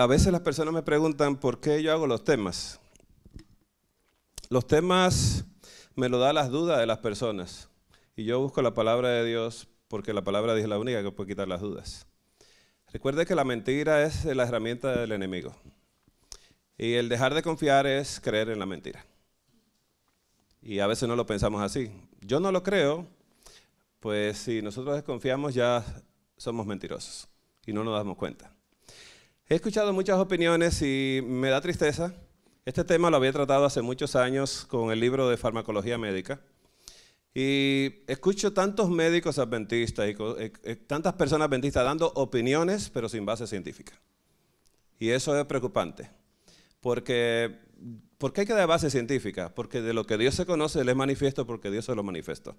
a veces las personas me preguntan por qué yo hago los temas. Los temas me lo da las dudas de las personas. Y yo busco la palabra de Dios porque la palabra de Dios es la única que puede quitar las dudas. Recuerde que la mentira es la herramienta del enemigo. Y el dejar de confiar es creer en la mentira. Y a veces no lo pensamos así. Yo no lo creo, pues si nosotros desconfiamos ya somos mentirosos y no nos damos cuenta. He escuchado muchas opiniones y me da tristeza. Este tema lo había tratado hace muchos años con el libro de farmacología médica. Y escucho tantos médicos adventistas y eh, eh, tantas personas adventistas dando opiniones, pero sin base científica. Y eso es preocupante. Porque, ¿Por qué hay que dar base científica? Porque de lo que Dios se conoce, le es manifiesto porque Dios se lo manifestó.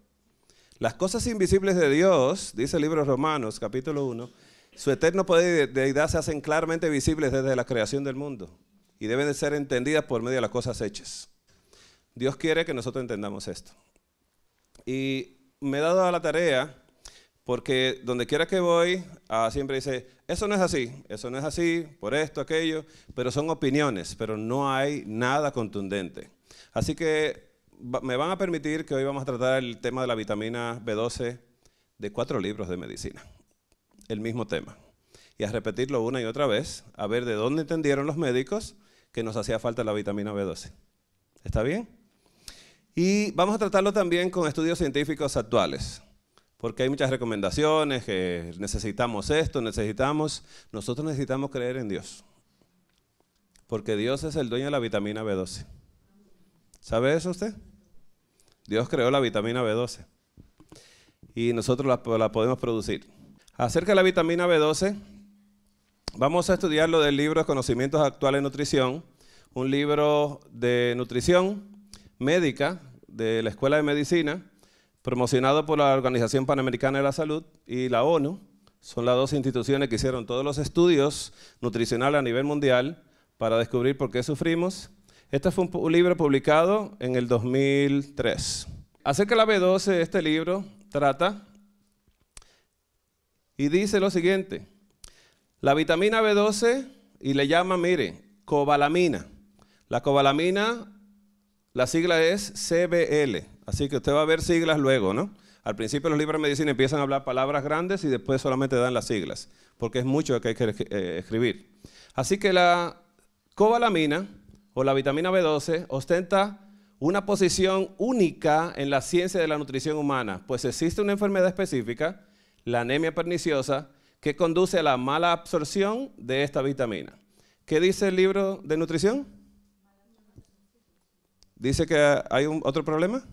Las cosas invisibles de Dios, dice el libro de Romanos, capítulo 1, su eterno poder y deidad se hacen claramente visibles desde la creación del mundo y deben de ser entendidas por medio de las cosas hechas. Dios quiere que nosotros entendamos esto. Y me he dado a la tarea, porque donde quiera que voy, ah, siempre dice, eso no es así, eso no es así, por esto, aquello, pero son opiniones, pero no hay nada contundente. Así que me van a permitir que hoy vamos a tratar el tema de la vitamina B12 de cuatro libros de medicina el mismo tema y a repetirlo una y otra vez, a ver de dónde entendieron los médicos que nos hacía falta la vitamina B12. ¿Está bien? Y vamos a tratarlo también con estudios científicos actuales, porque hay muchas recomendaciones que necesitamos esto, necesitamos, nosotros necesitamos creer en Dios, porque Dios es el dueño de la vitamina B12. ¿Sabe eso usted? Dios creó la vitamina B12 y nosotros la podemos producir. Acerca de la vitamina B12, vamos a estudiar lo del libro Conocimientos Actuales en Nutrición, un libro de nutrición médica de la Escuela de Medicina, promocionado por la Organización Panamericana de la Salud y la ONU. Son las dos instituciones que hicieron todos los estudios nutricionales a nivel mundial para descubrir por qué sufrimos. Este fue un libro publicado en el 2003. Acerca de la B12, este libro trata y dice lo siguiente, la vitamina B12 y le llama, mire, cobalamina. La cobalamina, la sigla es CBL, así que usted va a ver siglas luego, ¿no? Al principio los libros de medicina empiezan a hablar palabras grandes y después solamente dan las siglas, porque es mucho que hay que eh, escribir. Así que la cobalamina o la vitamina B12 ostenta una posición única en la ciencia de la nutrición humana, pues existe una enfermedad específica la anemia perniciosa, que conduce a la mala absorción de esta vitamina. ¿Qué dice el libro de nutrición? Dice que hay otro problema.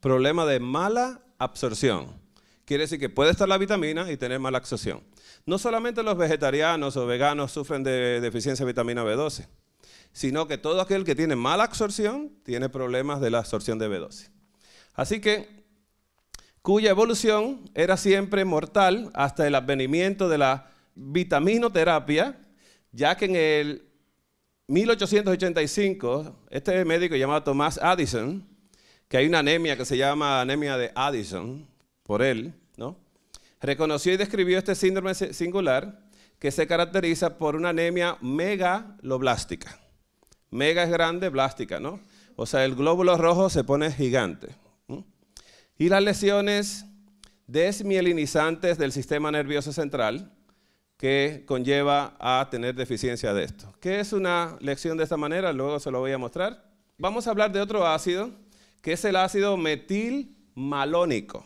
Problema de mala absorción. Quiere decir que puede estar la vitamina y tener mala absorción. No solamente los vegetarianos o veganos sufren de deficiencia de vitamina B12, sino que todo aquel que tiene mala absorción tiene problemas de la absorción de B12. Así que cuya evolución era siempre mortal hasta el advenimiento de la vitaminoterapia, ya que en el 1885, este médico llamado Thomas Addison, que hay una anemia que se llama anemia de Addison, por él, ¿no? reconoció y describió este síndrome singular que se caracteriza por una anemia megaloblástica. Mega es grande, blástica, ¿no? O sea, el glóbulo rojo se pone gigante. Y las lesiones desmielinizantes del sistema nervioso central que conlleva a tener deficiencia de esto. ¿Qué es una lección de esta manera? Luego se lo voy a mostrar. Vamos a hablar de otro ácido, que es el ácido metilmalónico.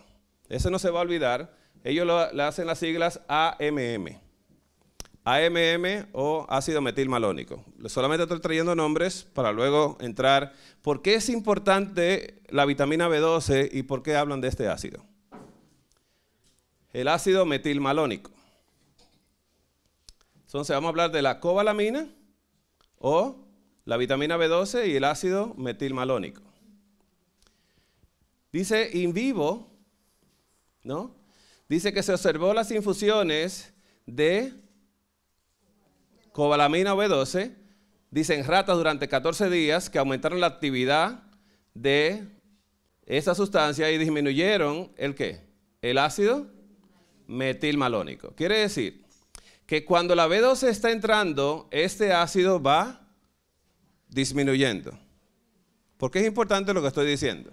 Eso no se va a olvidar. Ellos le hacen las siglas AMM. AMM o ácido metilmalónico. Solamente estoy trayendo nombres para luego entrar. ¿Por qué es importante la vitamina B12 y por qué hablan de este ácido? El ácido metilmalónico. Entonces vamos a hablar de la cobalamina o la vitamina B12 y el ácido metilmalónico. Dice in vivo, ¿no? Dice que se observó las infusiones de cobalamina B12, dicen ratas durante 14 días que aumentaron la actividad de esa sustancia y disminuyeron el qué? El ácido metilmalónico. Quiere decir que cuando la B12 está entrando, este ácido va disminuyendo. Porque es importante lo que estoy diciendo.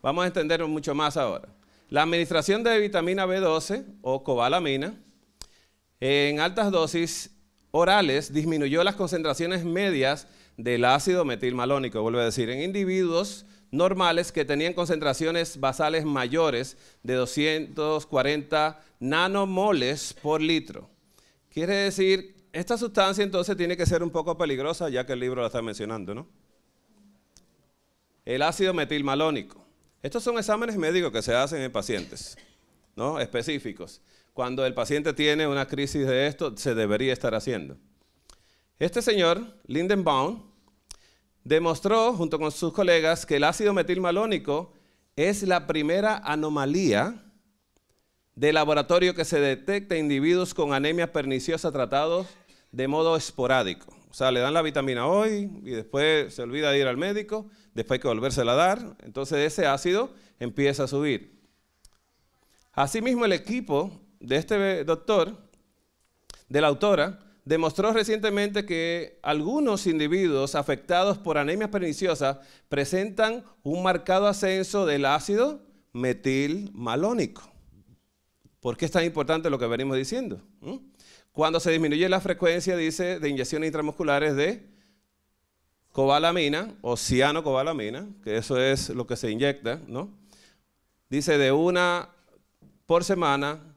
Vamos a entender mucho más ahora. La administración de vitamina B12 o cobalamina en altas dosis orales disminuyó las concentraciones medias del ácido metilmalónico, Vuelve a decir, en individuos normales que tenían concentraciones basales mayores de 240 nanomoles por litro. Quiere decir, esta sustancia entonces tiene que ser un poco peligrosa, ya que el libro la está mencionando, ¿no? El ácido metilmalónico. Estos son exámenes médicos que se hacen en pacientes, ¿no? Específicos cuando el paciente tiene una crisis de esto, se debería estar haciendo. Este señor, Lindenbaum, demostró junto con sus colegas que el ácido metilmalónico es la primera anomalía de laboratorio que se detecta en individuos con anemia perniciosa tratados de modo esporádico. O sea, le dan la vitamina hoy y después se olvida de ir al médico, después hay que volvérsela a dar, entonces ese ácido empieza a subir. Asimismo, el equipo de este doctor, de la autora, demostró recientemente que algunos individuos afectados por anemias perniciosas presentan un marcado ascenso del ácido metilmalónico. ¿Por qué es tan importante lo que venimos diciendo? ¿Mm? Cuando se disminuye la frecuencia, dice, de inyecciones intramusculares de cobalamina o cianocobalamina, que eso es lo que se inyecta, ¿no? Dice de una por semana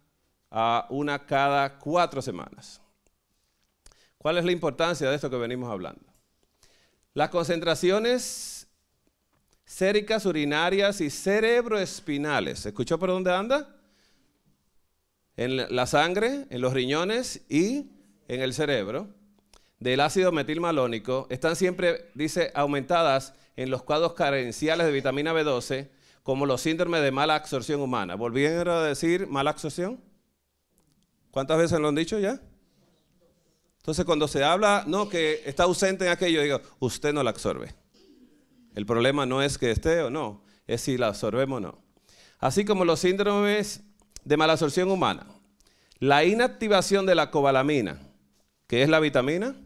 a una cada cuatro semanas. ¿Cuál es la importancia de esto que venimos hablando? Las concentraciones séricas, urinarias y cerebroespinales. ¿Escuchó por dónde anda? En la sangre, en los riñones y en el cerebro del ácido metilmalónico están siempre, dice, aumentadas en los cuadros carenciales de vitamina B12, como los síndromes de mala absorción humana. ¿Volvieron a decir mala absorción? ¿Cuántas veces lo han dicho ya? Entonces cuando se habla, no, que está ausente en aquello, digo, usted no la absorbe. El problema no es que esté o no, es si la absorbemos o no. Así como los síndromes de mala humana, la inactivación de la cobalamina, que es la vitamina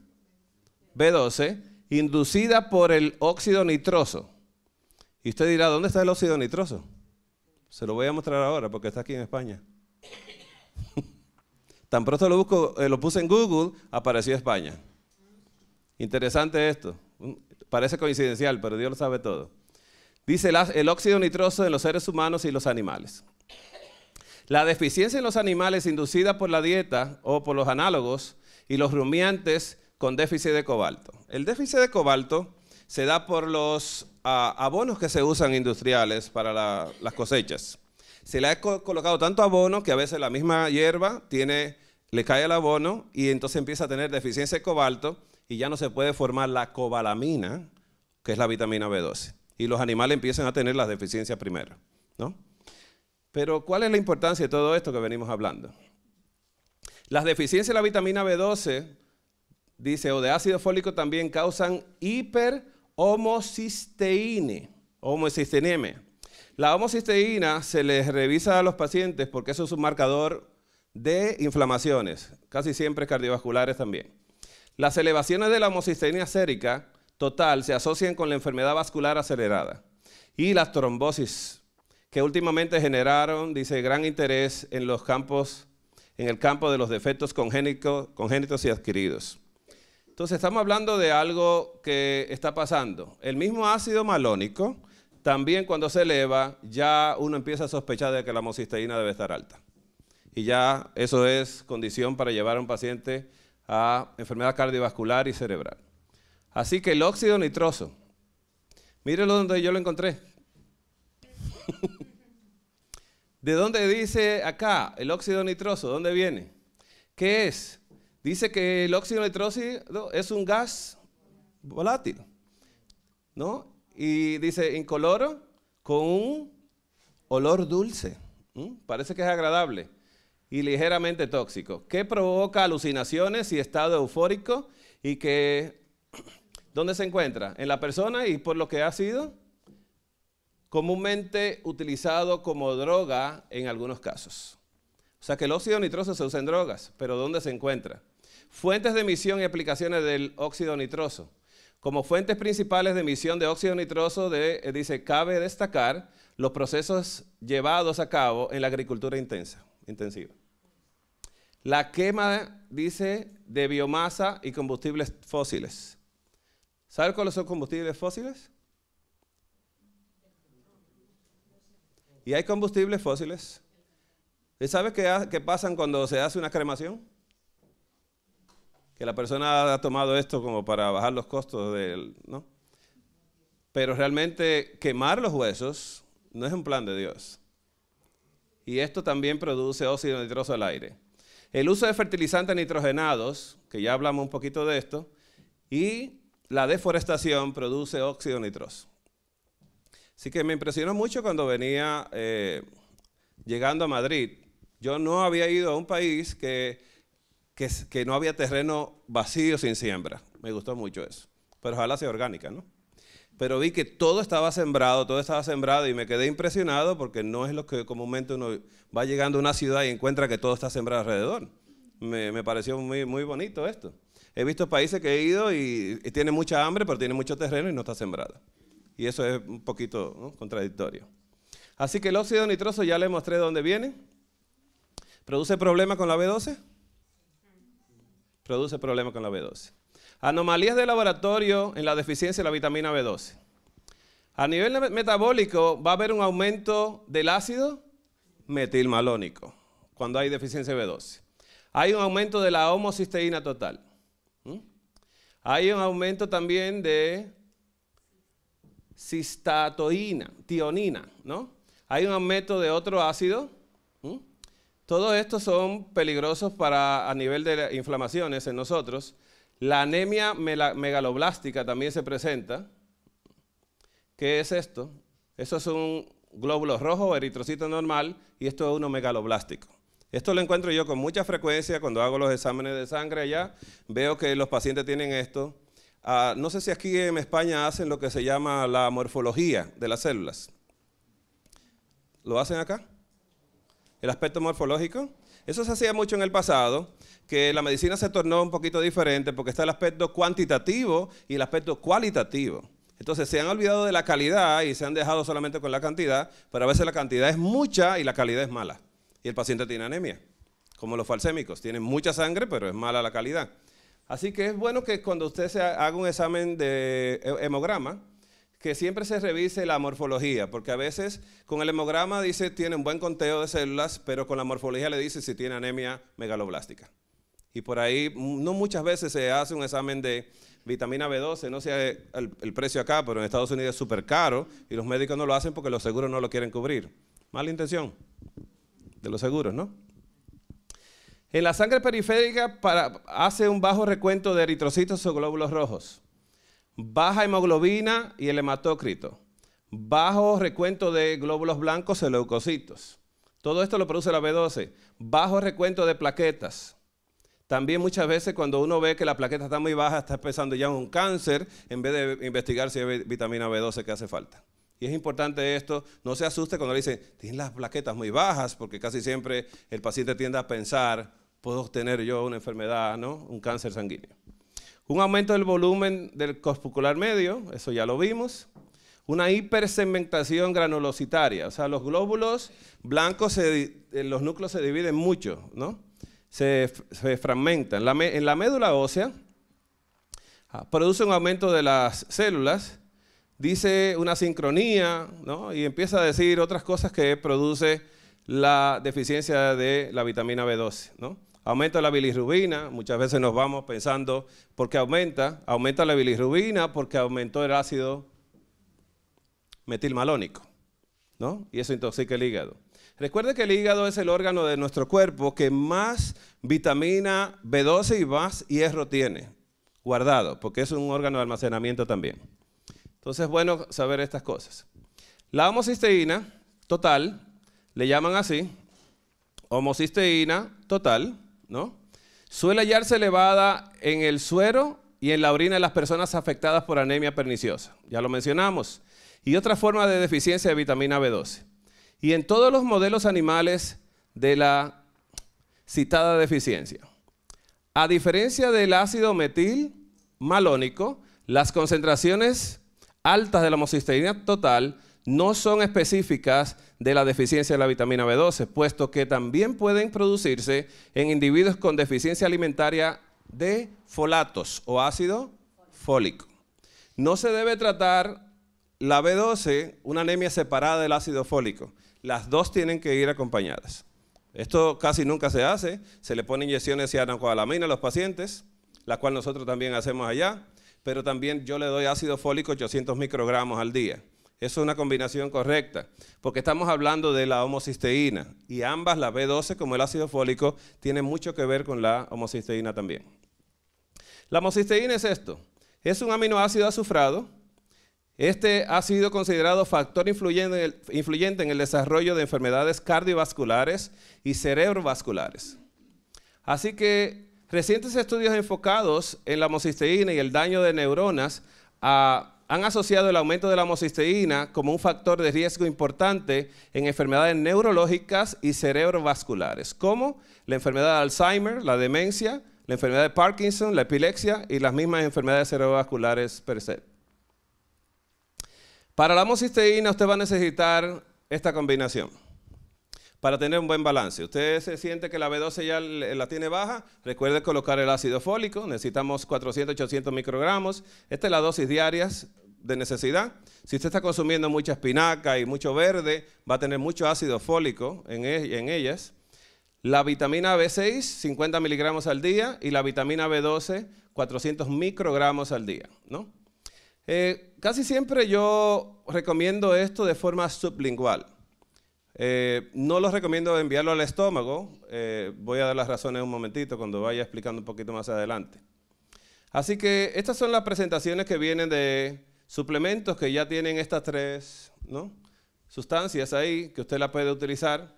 B12, inducida por el óxido nitroso. Y usted dirá, ¿dónde está el óxido nitroso? Se lo voy a mostrar ahora porque está aquí en España. Tan pronto lo busco, eh, lo puse en Google, apareció España. Interesante esto. Parece coincidencial, pero Dios lo sabe todo. Dice el óxido nitroso en los seres humanos y los animales. La deficiencia en los animales inducida por la dieta o por los análogos y los rumiantes con déficit de cobalto. El déficit de cobalto se da por los ah, abonos que se usan industriales para las cosechas se le ha colocado tanto abono que a veces la misma hierba tiene, le cae el abono y entonces empieza a tener deficiencia de cobalto y ya no se puede formar la cobalamina, que es la vitamina B12. Y los animales empiezan a tener las deficiencias primero, Pero ¿cuál es la importancia de todo esto que venimos hablando? Las deficiencias de la vitamina B12, dice, o de ácido fólico también causan hiperhomocisteína, homocisteinemia. La homocisteína se les revisa a los pacientes porque eso es un marcador de inflamaciones, casi siempre cardiovasculares también. Las elevaciones de la homocisteína sérica total se asocian con la enfermedad vascular acelerada y las trombosis, que últimamente generaron, dice, gran interés en los campos, en el campo de los defectos congénitos, congénitos y adquiridos. Entonces estamos hablando de algo que está pasando. El mismo ácido malónico, también cuando se eleva, ya uno empieza a sospechar de que la homocisteína debe estar alta. Y ya eso es condición para llevar a un paciente a enfermedad cardiovascular y cerebral. Así que el óxido nitroso, mírenlo donde yo lo encontré. ¿De dónde dice acá el óxido nitroso? ¿Dónde viene? ¿Qué es? Dice que el óxido nitroso es un gas volátil, ¿no? Y dice, incoloro con un olor dulce. Parece que es agradable y ligeramente tóxico, que provoca alucinaciones y estado eufórico y que, ¿dónde se encuentra? En la persona y por lo que ha sido comúnmente utilizado como droga en algunos casos. O sea que el óxido nitroso se usa en drogas, pero ¿dónde se encuentra? Fuentes de emisión y aplicaciones del óxido nitroso. Como fuentes principales de emisión de óxido nitroso, eh, dice, cabe destacar los procesos llevados a cabo en la agricultura intensa, intensiva. La quema, dice, de biomasa y combustibles fósiles. ¿Sabes cuáles son combustibles fósiles? Y hay combustibles fósiles. ¿Y sabe qué, qué cuando se hace una cremación? que la persona ha tomado esto como para bajar los costos del, ¿no? Pero realmente quemar los huesos no es un plan de Dios. Y esto también produce óxido nitroso al aire. El uso de fertilizantes nitrogenados, que ya hablamos un poquito de esto, y la deforestación produce óxido nitroso. Así que me impresionó mucho cuando venía eh, llegando a Madrid. Yo no había ido a un país que que, no había terreno vacío sin siembra. Me gustó mucho eso. Pero ojalá sea orgánica, ¿no? Pero vi que todo estaba sembrado, todo estaba sembrado y me quedé impresionado porque no es lo que comúnmente uno va llegando a una ciudad y encuentra que todo está sembrado alrededor. Me, pareció muy, muy bonito esto. He visto países que he ido y, tiene tienen mucha hambre, pero tienen mucho terreno y no está sembrado. Y eso es un poquito contradictorio. Así que el óxido nitroso ya le mostré de dónde viene. ¿Produce problemas con la B12? produce problemas con la B12. Anomalías de laboratorio en la deficiencia de la vitamina B12. A nivel metabólico va a haber un aumento del ácido metilmalónico cuando hay deficiencia de B12. Hay un aumento de la homocisteína total. Hay un aumento también de cistatoína, tionina, ¿no? Hay un aumento de otro ácido, todo esto son peligrosos para a nivel de inflamaciones en nosotros. La anemia megaloblástica también se presenta. ¿Qué es esto? Eso es un glóbulo rojo, eritrocito normal, y esto es uno megaloblástico. Esto lo encuentro yo con mucha frecuencia cuando hago los exámenes de sangre allá. Veo que los pacientes tienen esto. Ah, no sé si aquí en España hacen lo que se llama la morfología de las células. ¿Lo hacen acá? el aspecto morfológico. Eso se hacía mucho en el pasado, que la medicina se tornó un poquito diferente porque está el aspecto cuantitativo y el aspecto cualitativo. Entonces se han olvidado de la calidad y se han dejado solamente con la cantidad, pero a veces la cantidad es mucha y la calidad es mala. Y el paciente tiene anemia, como los falsémicos. Tienen mucha sangre, pero es mala la calidad. Así que es bueno que cuando usted se haga un examen de hemograma, que siempre se revise la morfología, porque a veces con el hemograma dice tiene un buen conteo de células, pero con la morfología le dice si tiene anemia megaloblástica. Y por ahí mm, no muchas veces se hace un examen de vitamina B12, no sé el, precio acá, pero en Estados Unidos es súper caro y los médicos no lo hacen porque los seguros no lo quieren cubrir. Mala intención de los seguros, ¿no? En la sangre periférica para, hace un bajo recuento de eritrocitos o glóbulos rojos baja hemoglobina y el hematócrito, bajo recuento de glóbulos blancos y leucocitos. Todo esto lo produce la B12, bajo recuento de plaquetas. También muchas veces cuando uno ve que la plaqueta está muy baja, está pensando ya en un cáncer en vez de investigar si hay vitamina B12 que hace falta. Y es importante esto, no se asuste cuando le dicen, tienen las plaquetas muy bajas, porque casi siempre el paciente tiende a pensar, puedo tener yo una enfermedad, ¿no? Un cáncer sanguíneo. Un aumento del volumen del corpuscular medio, eso ya lo vimos. Una hipersegmentación granulositaria, o sea, los glóbulos blancos, eh, los núcleos se dividen mucho, ¿no? Se, fragmentan. en la médula ósea ah, produce un aumento de las células, dice una sincronía, ¿no? Y empieza a decir otras cosas que produce la deficiencia de la vitamina B12, ¿no? aumenta la bilirrubina, muchas veces nos vamos pensando, ¿por qué aumenta? Aumenta la bilirrubina porque aumentó el ácido metilmalónico, ¿no? Y eso intoxica el hígado. Recuerde que el hígado es el órgano de nuestro cuerpo que más vitamina B12 y más hierro tiene guardado, porque es un órgano de almacenamiento también. Entonces es bueno saber estas cosas. La homocisteína total, le llaman así, homocisteína total, ¿no? Suele hallarse elevada en el suero y en la orina de las personas afectadas por anemia perniciosa. Ya lo mencionamos. Y otra forma de deficiencia de vitamina B12. Y en todos los modelos animales de la citada deficiencia. A diferencia del ácido metil malónico, las concentraciones altas de la homocisteína total no son específicas de la deficiencia de la vitamina B12, puesto que también pueden producirse en individuos con deficiencia alimentaria de folatos o ácido fólico. No se debe tratar la B12, una anemia separada del ácido fólico. Las dos tienen que ir acompañadas. Esto casi nunca se hace. Se le pone inyecciones de anacoalamina a los pacientes, la cual nosotros también hacemos allá. Pero también yo le doy ácido fólico 800 microgramos al día es una combinación correcta, porque estamos hablando de la homocisteína y ambas, la B12 como el ácido fólico, tienen mucho que ver con la homocisteína también. La homocisteína es esto, es un aminoácido azufrado. Este ha sido considerado factor influyente en el desarrollo de enfermedades cardiovasculares y cerebrovasculares. Así que recientes estudios enfocados en la homocisteína y el daño de neuronas a han asociado el aumento de la homocisteína como un factor de riesgo importante en enfermedades neurológicas y cerebrovasculares, como la enfermedad de Alzheimer, la demencia, la enfermedad de Parkinson, la epilepsia y las mismas enfermedades cerebrovasculares per se. Para la homocisteína usted va a necesitar esta combinación para tener un buen balance. Usted se siente que la B12 ya la tiene baja, recuerde colocar el ácido fólico, necesitamos 400, 800 microgramos. Esta es la dosis diaria, de necesidad. Si usted está consumiendo mucha espinaca y mucho verde, va a tener mucho ácido fólico en, e, en ellas. La vitamina B6, 50 miligramos al día, y la vitamina B12, 400 microgramos al día. Eh, casi siempre yo recomiendo esto de forma sublingual. Eh, no los recomiendo enviarlo al estómago. Eh, voy a dar las razones un momentito cuando vaya explicando un poquito más adelante. Así que estas son las presentaciones que vienen de suplementos que ya tienen estas tres sustancias ahí que usted la puede utilizar.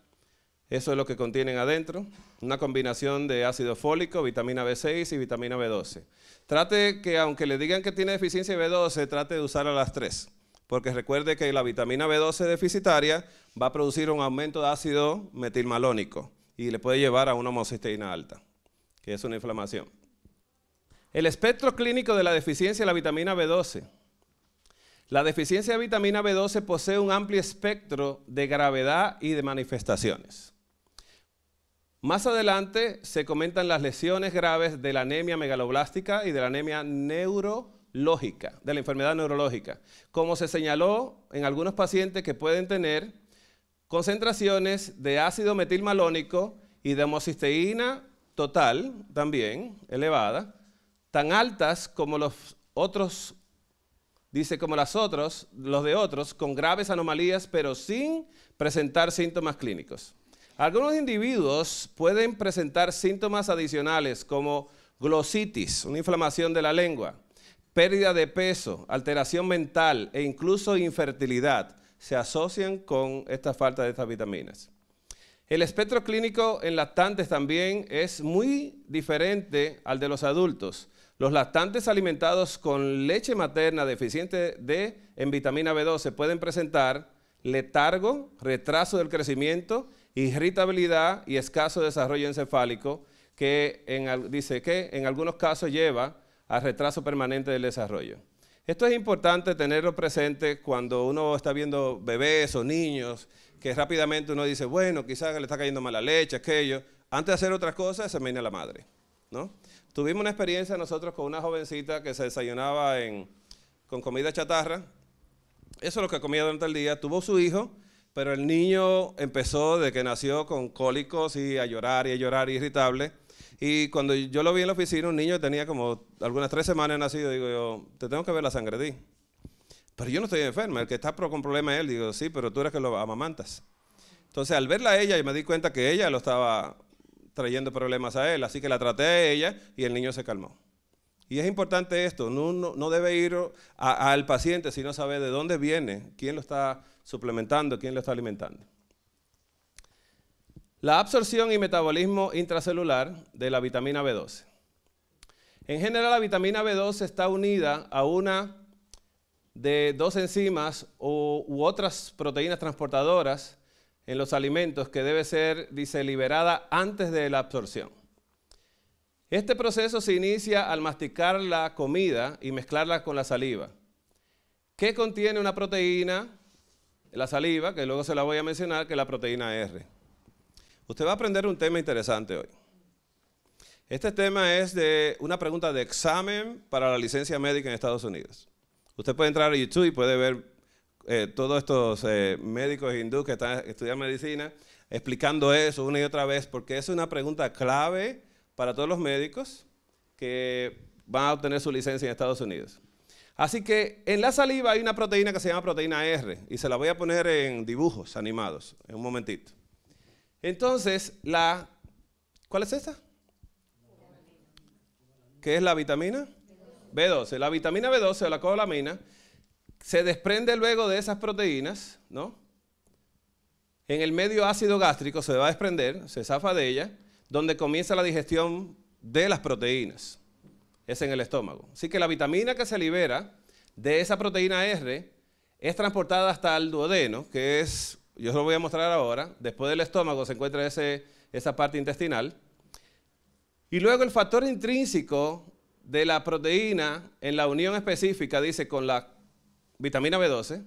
Eso es lo que contienen adentro, una combinación de ácido fólico, vitamina B6 y vitamina B12. Trate que aunque le digan que tiene deficiencia de B12, trate de usar a las tres, porque recuerde que la vitamina B12 deficitaria va a producir un aumento de ácido metilmalónico y le puede llevar a una homocisteína alta, que es una inflamación. El espectro clínico de la deficiencia de la vitamina B12 la deficiencia de vitamina B12 posee un amplio espectro de gravedad y de manifestaciones. Más adelante se comentan las lesiones graves de la anemia megaloblástica y de la anemia neurológica, de la enfermedad neurológica, como se señaló en algunos pacientes que pueden tener concentraciones de ácido metilmalónico y de homocisteína total, también elevada, tan altas como los otros dice, como las otros, los de otros, con graves anomalías, pero sin presentar síntomas clínicos. Algunos individuos pueden presentar síntomas adicionales como glositis, una inflamación de la lengua, pérdida de peso, alteración mental e incluso infertilidad. Se asocian con esta falta de estas vitaminas. El espectro clínico en lactantes también es muy diferente al de los adultos. Los lactantes alimentados con leche materna deficiente en vitamina B12 pueden presentar letargo, retraso del crecimiento, irritabilidad y escaso desarrollo encefálico, que en, dice que en algunos casos lleva a retraso permanente del desarrollo. Esto es importante tenerlo presente cuando uno está viendo bebés o niños, que rápidamente uno dice, bueno, quizás le está cayendo mala leche, aquello. Antes de hacer otras cosas, viene a la madre, ¿no? Tuvimos una experiencia nosotros con una jovencita que se desayunaba con comida chatarra. Eso es lo que comía durante el día. Tuvo su hijo, pero el niño empezó de que nació con cólicos y a llorar y a llorar irritable. Y cuando yo lo vi en la oficina, un niño tenía como algunas tres semanas nacido. Digo yo, te tengo que ver la sangre de Pero yo no estoy enferma. El que está con problemas es él. Digo, sí, pero tú eres que lo amamantas. Entonces, al verla a ella, yo me di cuenta que ella lo estaba trayendo problemas a él. Así que la traté a ella y el niño se calmó. Y es importante esto, no, debe ir al paciente si no sabe de dónde viene, quién lo está suplementando, quién lo está alimentando. La absorción y metabolismo intracelular de la vitamina B12. En general la vitamina B12 está unida a una de dos enzimas u otras proteínas transportadoras en los alimentos que debe ser, dice, liberada antes de la absorción. Este proceso se inicia al masticar la comida y mezclarla con la saliva. ¿Qué contiene una proteína? La saliva, que luego se la voy a mencionar, que es la proteína R. Usted va a aprender un tema interesante hoy. Este tema es de una pregunta de examen para la licencia médica en Estados Unidos. Usted puede entrar a YouTube y puede ver eh, todos estos eh, médicos hindúes que están estudiando medicina explicando eso una y otra vez, porque es una pregunta clave para todos los médicos que van a obtener su licencia en Estados Unidos. Así que en la saliva hay una proteína que se llama proteína R y se la voy a poner en dibujos animados en un momentito. Entonces, la ¿cuál es esta? ¿Qué es la vitamina? B12. La vitamina B12 o la cobalamina se desprende luego de esas proteínas, ¿no? En el medio ácido gástrico se va a desprender, se zafa de ella, donde comienza la digestión de las proteínas. Es en el estómago. Así que la vitamina que se libera de esa proteína R es transportada hasta el duodeno, que es, yo os lo voy a mostrar ahora, después del estómago se encuentra ese, esa parte intestinal. Y luego el factor intrínseco de la proteína en la unión específica, dice, con la vitamina B12,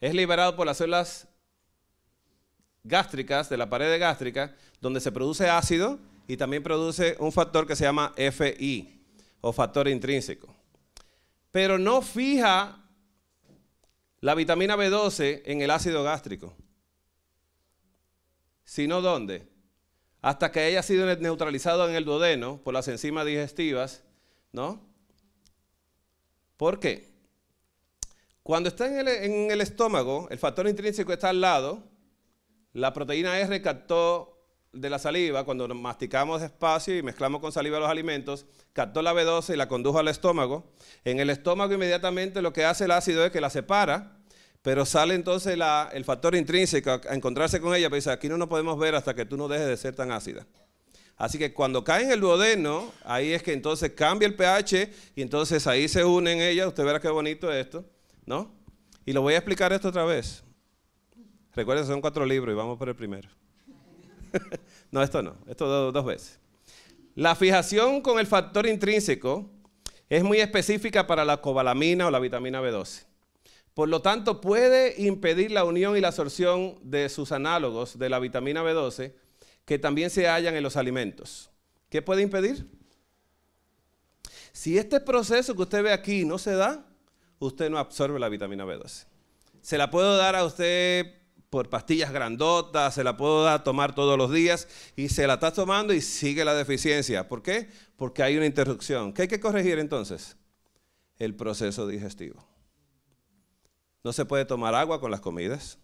es liberado por las células gástricas, de la pared gástrica, donde se produce ácido y también produce un factor que se llama FI o factor intrínseco. Pero no fija la vitamina B12 en el ácido gástrico, sino dónde? Hasta que haya sido neutralizado en el duodeno por las enzimas digestivas, ¿no? ¿Por qué? Cuando está en el, estómago, el factor intrínseco está al lado, la proteína e R captó de la saliva, cuando masticamos despacio y mezclamos con saliva los alimentos, captó la B12 y la condujo al estómago. En el estómago inmediatamente lo que hace el ácido es que la separa, pero sale entonces el factor intrínseco a encontrarse con ella, pero dice, aquí no nos podemos ver hasta que tú no dejes de ser tan ácida. Así que cuando cae en el duodeno, ahí es que entonces cambia el pH y entonces ahí se unen ella, usted verá qué bonito esto ¿No? Y lo voy a explicar esto otra vez. Recuerden, son cuatro libros y vamos por el primero. no, esto no, esto dos, dos veces. La fijación con el factor intrínseco es muy específica para la cobalamina o la vitamina B12. Por lo tanto, puede impedir la unión y la absorción de sus análogos de la vitamina B12 que también se hallan en los alimentos. ¿Qué puede impedir? Si este proceso que usted ve aquí no se da, usted no absorbe la vitamina B12. Se la puedo dar a usted por pastillas grandotas, se la puedo dar, tomar todos los días y se la está tomando y sigue la deficiencia. ¿Por qué? Porque hay una interrupción. ¿Qué hay que corregir entonces? El proceso digestivo. No se puede tomar agua con las comidas,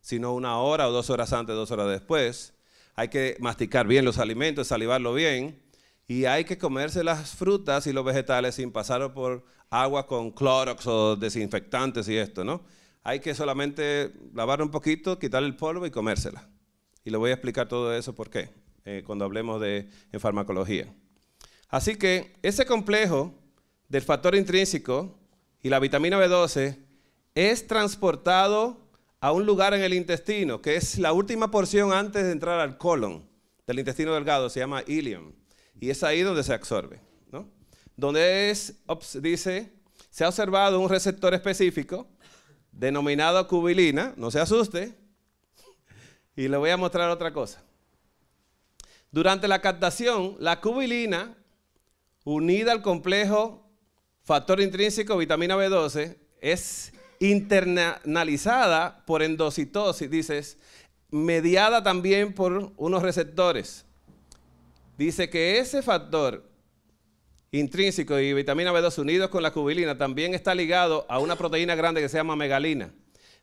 sino una hora o dos horas antes, dos horas después. Hay que masticar bien los alimentos, salivarlo bien y hay que comerse las frutas y los vegetales sin pasar por agua con clorox o desinfectantes y esto, ¿no? Hay que solamente lavar un poquito, quitar el polvo y comérsela. Y le voy a explicar todo eso por qué, eh, cuando hablemos de en farmacología. Así que ese complejo del factor intrínseco y la vitamina B12 es transportado a un lugar en el intestino, que es la última porción antes de entrar al colon del intestino delgado, se llama ileum. Y es ahí donde se absorbe, ¿no? Donde es, dice, se ha observado un receptor específico denominado cubilina, no se asuste, y le voy a mostrar otra cosa. Durante la captación, la cubilina, unida al complejo factor intrínseco vitamina B12, es internalizada por endocitosis, dices, mediada también por unos receptores Dice que ese factor intrínseco y vitamina B2 unidos con la cubilina también está ligado a una proteína grande que se llama megalina.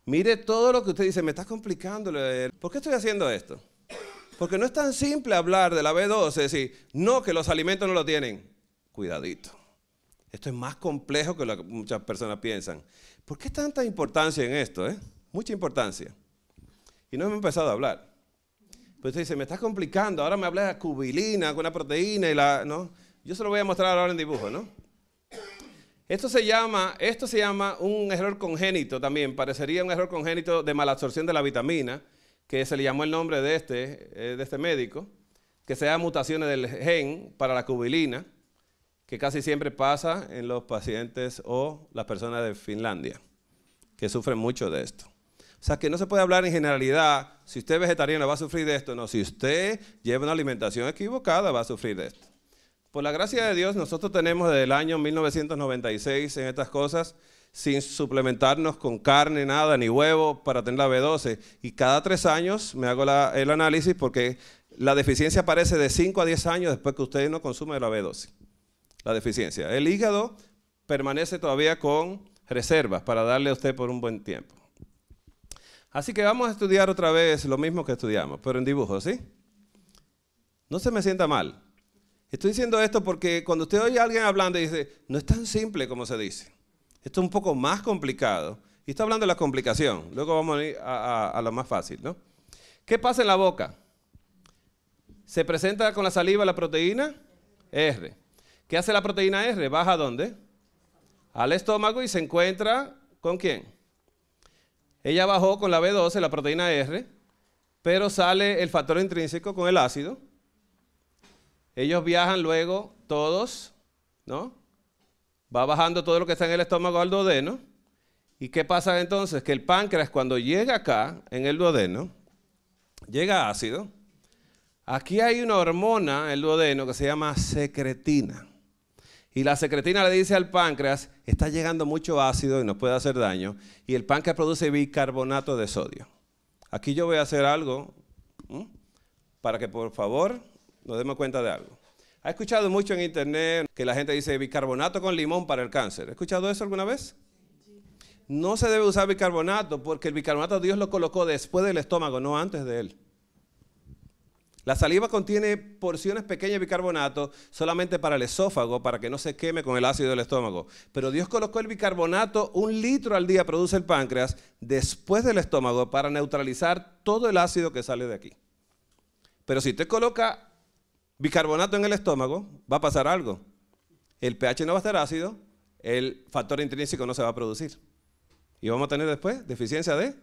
Mire todo lo que usted dice, me está complicando. ¿Por qué estoy haciendo esto? Porque no es tan simple hablar de la B12, es decir, no que los alimentos no lo tienen. Cuidadito. Esto es más complejo que lo que muchas personas piensan. ¿Por qué tanta importancia en esto? Eh? Mucha importancia. Y no hemos empezado a hablar pues usted dice, me estás complicando, ahora me hablas de cubilina, con la proteína y la... ¿no? Yo se lo voy a mostrar ahora en dibujo, ¿no? Esto se, llama, esto se llama un error congénito también, parecería un error congénito de malabsorción de la vitamina, que se le llamó el nombre de este, eh, de este médico, que se mutaciones del gen para la cubilina, que casi siempre pasa en los pacientes o las personas de Finlandia, que sufren mucho de esto. O sea, que no se puede hablar en generalidad, si usted es vegetariano va a sufrir de esto. No, si usted lleva una alimentación equivocada va a sufrir de esto. Por la gracia de Dios, nosotros tenemos desde el año 1996 en estas cosas, sin suplementarnos con carne, nada, ni huevo, para tener la B12. Y cada tres años me hago el análisis porque la deficiencia aparece de 5 a 10 años después que usted no consume la B12. La deficiencia. El hígado permanece todavía con reservas para darle a usted por un buen tiempo. Así que vamos a estudiar otra vez lo mismo que estudiamos, pero en dibujo, ¿sí? No se me sienta mal. Estoy diciendo esto porque cuando usted oye a alguien hablando y dice, no es tan simple como se dice. Esto es un poco más complicado. Y está hablando de la complicación. Luego vamos a ir a, lo más fácil, ¿no? ¿Qué pasa en la boca? ¿Se presenta con la saliva la proteína? R. ¿Qué hace la proteína R? Baja a dónde? Al estómago y se encuentra con quién? Ella bajó con la B12, la proteína R, pero sale el factor intrínseco con el ácido. Ellos viajan luego todos, ¿no? Va bajando todo lo que está en el estómago al duodeno. ¿Y qué pasa entonces? Que el páncreas cuando llega acá, en el duodeno, llega ácido. Aquí hay una hormona, el duodeno, que se llama secretina. Y la secretina le dice al páncreas, está llegando mucho ácido y nos puede hacer daño. Y el páncreas produce bicarbonato de sodio. Aquí yo voy a hacer algo para que por favor nos demos cuenta de algo. ¿Ha escuchado mucho en internet que la gente dice bicarbonato con limón para el cáncer? ¿Ha escuchado eso alguna vez? No se debe usar bicarbonato porque el bicarbonato Dios lo colocó después del estómago, no antes de él. La saliva contiene porciones pequeñas de bicarbonato solamente para el esófago, para que no se queme con el ácido del estómago. Pero Dios colocó el bicarbonato, un litro al día produce el páncreas, después del estómago, para neutralizar todo el ácido que sale de aquí. Pero si usted coloca bicarbonato en el estómago, va a pasar algo. El pH no va a estar ácido, el factor intrínseco no se va a producir. Y vamos a tener después deficiencia de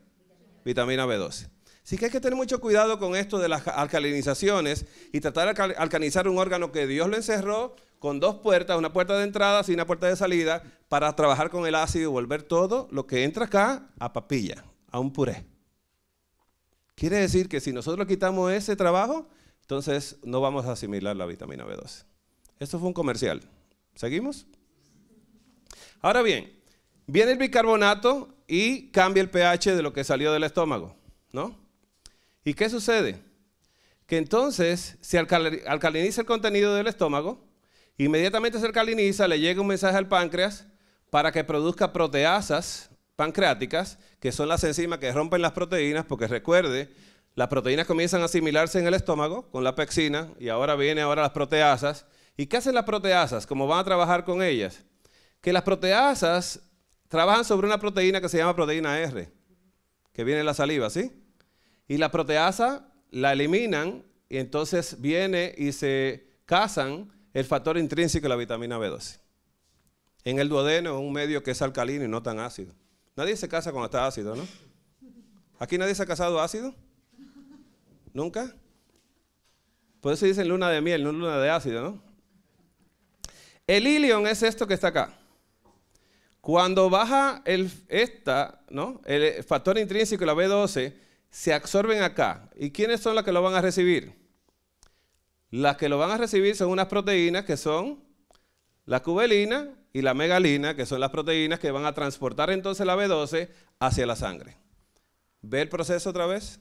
vitamina B12. Así que hay que tener mucho cuidado con esto de las alcalinizaciones y tratar de alcalinizar un órgano que Dios lo encerró con dos puertas, una puerta de entrada y una puerta de salida, para trabajar con el ácido y volver todo lo que entra acá a papilla, a un puré. Quiere decir que si nosotros quitamos ese trabajo, entonces no vamos a asimilar la vitamina B12. Esto fue un comercial. ¿Seguimos? Ahora bien, viene el bicarbonato y cambia el pH de lo que salió del estómago, ¿no? ¿Y qué sucede? Que entonces se alcaliniza el contenido del estómago, inmediatamente se alcaliniza, le llega un mensaje al páncreas para que produzca proteasas pancreáticas, que son las enzimas que rompen las proteínas, porque recuerde, las proteínas comienzan a asimilarse en el estómago con la pexina y ahora vienen ahora las proteasas. ¿Y qué hacen las proteasas? ¿Cómo van a trabajar con ellas? Que las proteasas trabajan sobre una proteína que se llama proteína R, que viene en la saliva, ¿sí? Y la proteasa la eliminan y entonces viene y se casan el factor intrínseco de la vitamina B12. En el duodeno un medio que es alcalino y no tan ácido. Nadie se casa cuando está ácido, ¿no? ¿Aquí nadie se ha casado ácido? ¿Nunca? Por eso dicen luna de miel, no luna de ácido, ¿no? El ilion es esto que está acá. Cuando baja el, esta, ¿no? el factor intrínseco de la B12, se absorben acá. ¿Y quiénes son las que lo van a recibir? Las que lo van a recibir son unas proteínas que son la cubelina y la megalina, que son las proteínas que van a transportar entonces la B12 hacia la sangre. ¿Ve el proceso otra vez?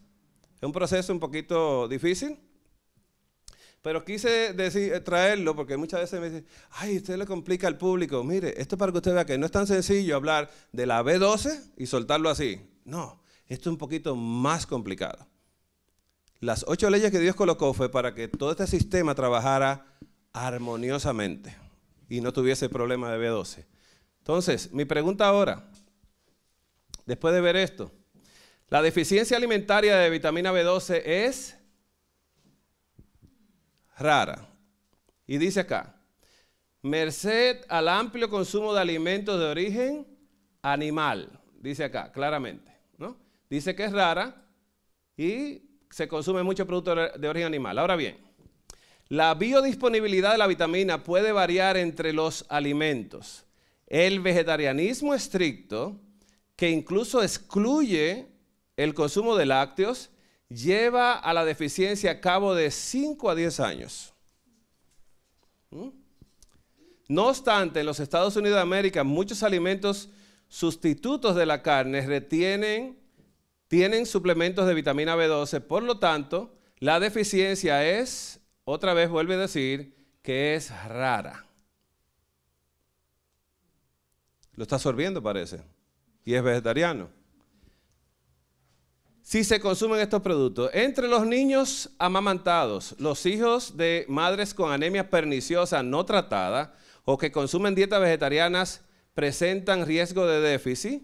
Es un proceso un poquito difícil, pero quise eh, traerlo porque muchas veces me dicen, ay, usted le complica al público. Mire, esto es para que usted vea que no es tan sencillo hablar de la B12 y soltarlo así. No, esto es un poquito más complicado. Las ocho leyes que Dios colocó fue para que todo este sistema trabajara armoniosamente y no tuviese problema de B12. Entonces, mi pregunta ahora, después de ver esto, la deficiencia alimentaria de vitamina B12 es rara. Y dice acá, merced al amplio consumo de alimentos de origen animal, dice acá claramente dice que es rara y se consume mucho producto de origen animal. Ahora bien, la biodisponibilidad de la vitamina puede variar entre los alimentos. El vegetarianismo estricto, que incluso excluye el consumo de lácteos, lleva a la deficiencia a cabo de 5 a 10 años. ¿Mm? No obstante, en los Estados Unidos de América muchos alimentos sustitutos de la carne retienen tienen suplementos de vitamina B12, por lo tanto, la deficiencia es, otra vez vuelve a decir, que es rara. Lo está absorbiendo, parece. Y es vegetariano. Si se consumen estos productos, entre los niños amamantados, los hijos de madres con anemia perniciosa no tratada o que consumen dietas vegetarianas presentan riesgo de déficit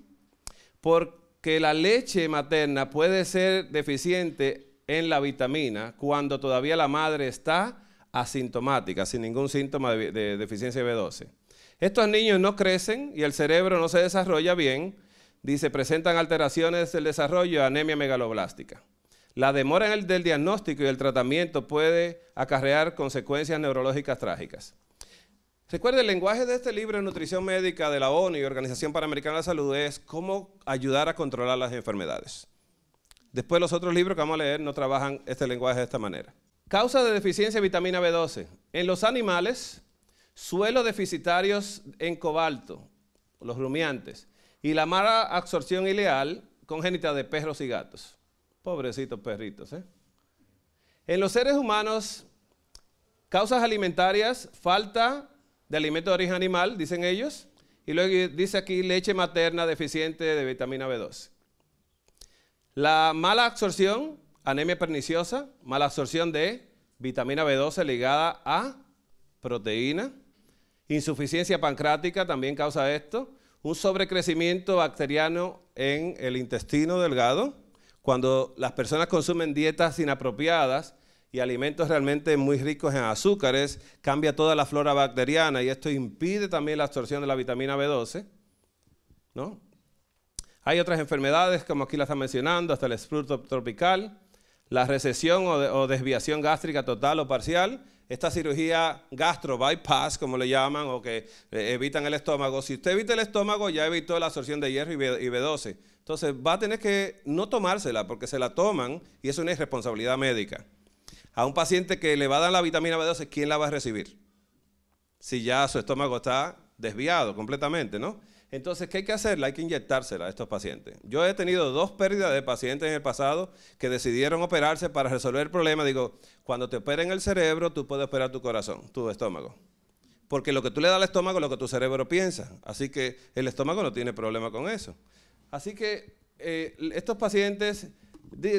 porque, que la leche materna puede ser deficiente en la vitamina cuando todavía la madre está asintomática, sin ningún síntoma de, deficiencia de B12. Estos niños no crecen y el cerebro no se desarrolla bien. Dice, presentan alteraciones del desarrollo y anemia megaloblástica. La demora en el, del diagnóstico y el tratamiento puede acarrear consecuencias neurológicas trágicas. Recuerde, el lenguaje de este libro de Nutrición Médica de la ONU y Organización Panamericana de la Salud es cómo ayudar a controlar las enfermedades. Después los otros libros que vamos a leer no trabajan este lenguaje de esta manera. Causa de deficiencia de vitamina B12. En los animales, suelos deficitarios en cobalto, los rumiantes, y la mala absorción ileal congénita de perros y gatos. Pobrecitos perritos, ¿eh? En los seres humanos, causas alimentarias, falta de alimento de origen animal, dicen ellos, y luego dice aquí leche materna deficiente de vitamina B12. La mala absorción, anemia perniciosa, mala absorción de vitamina B12 ligada a proteína, insuficiencia pancrática también causa esto, un sobrecrecimiento bacteriano en el intestino delgado, cuando las personas consumen dietas inapropiadas, y alimentos realmente muy ricos en azúcares, cambia toda la flora bacteriana y esto impide también la absorción de la vitamina B12. ¿no? Hay otras enfermedades, como aquí la están mencionando, hasta el esfruto tropical, la recesión o, desviación gástrica total o parcial, esta cirugía gastro bypass, como le llaman, o que eh, evitan el estómago. Si usted evita el estómago, ya evitó la absorción de hierro y B12. Entonces va a tener que no tomársela, porque se la toman y es una irresponsabilidad médica. A un paciente que le va a dar la vitamina B12, ¿quién la va a recibir? Si ya su estómago está desviado completamente, ¿no? Entonces, ¿qué hay que hacer? Hay que inyectársela a estos pacientes. Yo he tenido dos pérdidas de pacientes en el pasado que decidieron operarse para resolver el problema. Digo, cuando te operen el cerebro, tú puedes operar tu corazón, tu estómago. Porque lo que tú le das al estómago es lo que tu cerebro piensa. Así que el estómago no tiene problema con eso. Así que eh, estos pacientes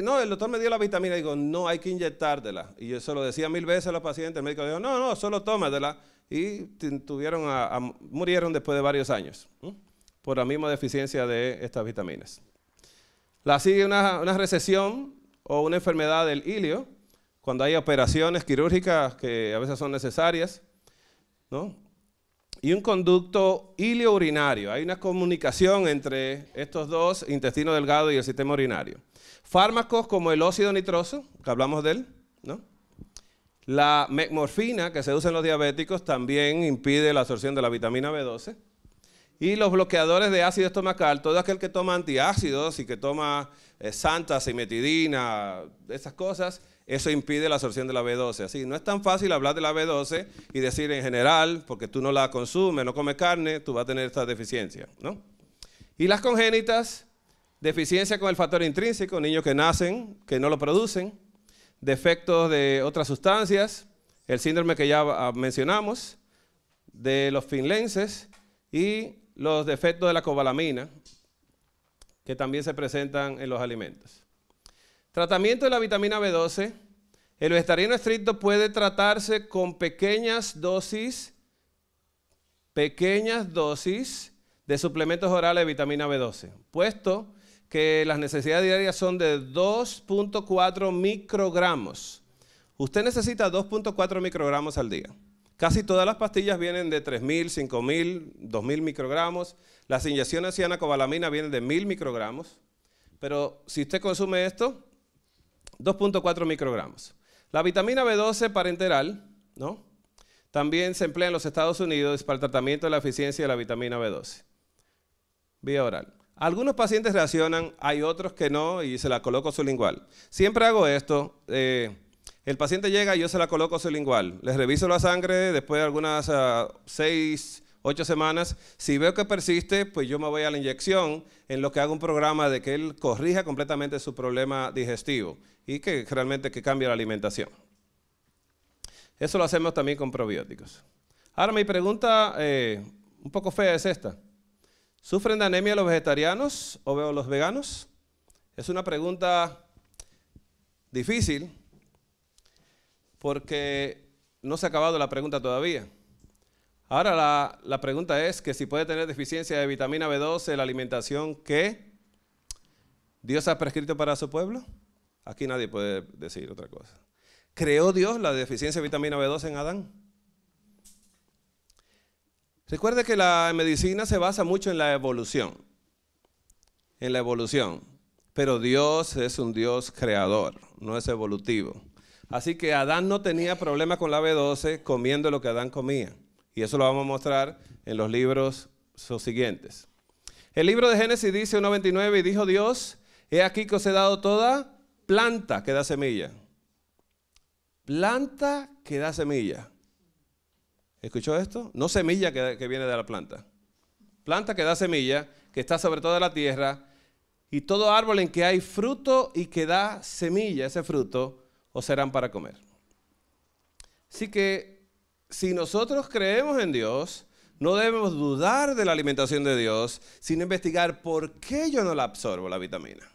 no, el doctor me dio la vitamina. y Digo, no, hay que inyectártela. Y yo se lo decía mil veces a los pacientes. El médico dijo, no, no, solo tómatela. Y tuvieron a, murieron después de varios años por la misma deficiencia de estas vitaminas. La sigue una, una recesión o una enfermedad del hilio, cuando hay operaciones quirúrgicas que a veces son necesarias, y un conducto hilio-urinario. Hay una comunicación entre estos dos, intestino delgado y el sistema urinario. Fármacos como el óxido nitroso, que hablamos de él, ¿no? La mecmorfina que se usa en los diabéticos también impide la absorción de la vitamina B12. Y los bloqueadores de ácido estomacal, todo aquel que toma antiácidos y que toma eh, santa, cimetidina, esas cosas, eso impide la absorción de la B12. Así, no es tan fácil hablar de la B12 y decir en general, porque tú no la consumes, no comes carne, tú vas a tener esta deficiencia. ¿no? Y las congénitas, Deficiencia con el factor intrínseco, niños que nacen, que no lo producen. Defectos de otras sustancias, el síndrome que ya ah, mencionamos, de los finlenses y los defectos de la cobalamina, que también se presentan en los alimentos. Tratamiento de la vitamina B12. El vegetariano estricto puede tratarse con pequeñas dosis, pequeñas dosis de suplementos orales de vitamina B12, puesto que las necesidades diarias son de 2.4 microgramos. Usted necesita 2.4 microgramos al día. Casi todas las pastillas vienen de 3.000, 5.000, 2.000 microgramos. Las inyecciones cianacobalamina vienen de 1.000 microgramos. Pero si usted consume esto, 2.4 microgramos. La vitamina B12 parenteral, ¿no? También se emplea en los Estados Unidos para el tratamiento de la eficiencia de la vitamina B12, vía oral. Algunos pacientes reaccionan, hay otros que no y se la coloco su lingual. Siempre hago esto. Eh, el paciente llega y yo se la coloco su lingual, Les reviso la sangre después de algunas ah, seis, ocho semanas. Si veo que persiste, pues yo me voy a la inyección en lo que hago un programa de que él corrija completamente su problema digestivo y que realmente que cambie la alimentación. Eso lo hacemos también con probióticos. Ahora mi pregunta eh, un poco fea es esta. ¿Sufren de anemia los vegetarianos o los veganos? Es una pregunta difícil porque no se ha acabado la pregunta todavía. Ahora la, la, pregunta es que si puede tener deficiencia de vitamina B12 la alimentación que Dios ha prescrito para su pueblo. Aquí nadie puede decir otra cosa. ¿Creó Dios la deficiencia de vitamina B12 en Adán? Recuerde que la medicina se basa mucho en la evolución. En la evolución. Pero Dios es un Dios creador, no es evolutivo. Así que Adán no tenía problema con la B12 comiendo lo que Adán comía. Y eso lo vamos a mostrar en los libros siguientes. El libro de Génesis dice 1.29 y dijo Dios, he aquí que os he dado toda planta que da semilla. Planta que da semilla. ¿Escuchó esto? No semilla que, viene de la planta. Planta que da semilla, que está sobre toda la tierra, y todo árbol en que hay fruto y que da semilla, ese fruto, o serán para comer. Así que si nosotros creemos en Dios, no debemos dudar de la alimentación de Dios, sino investigar por qué yo no la absorbo la vitamina,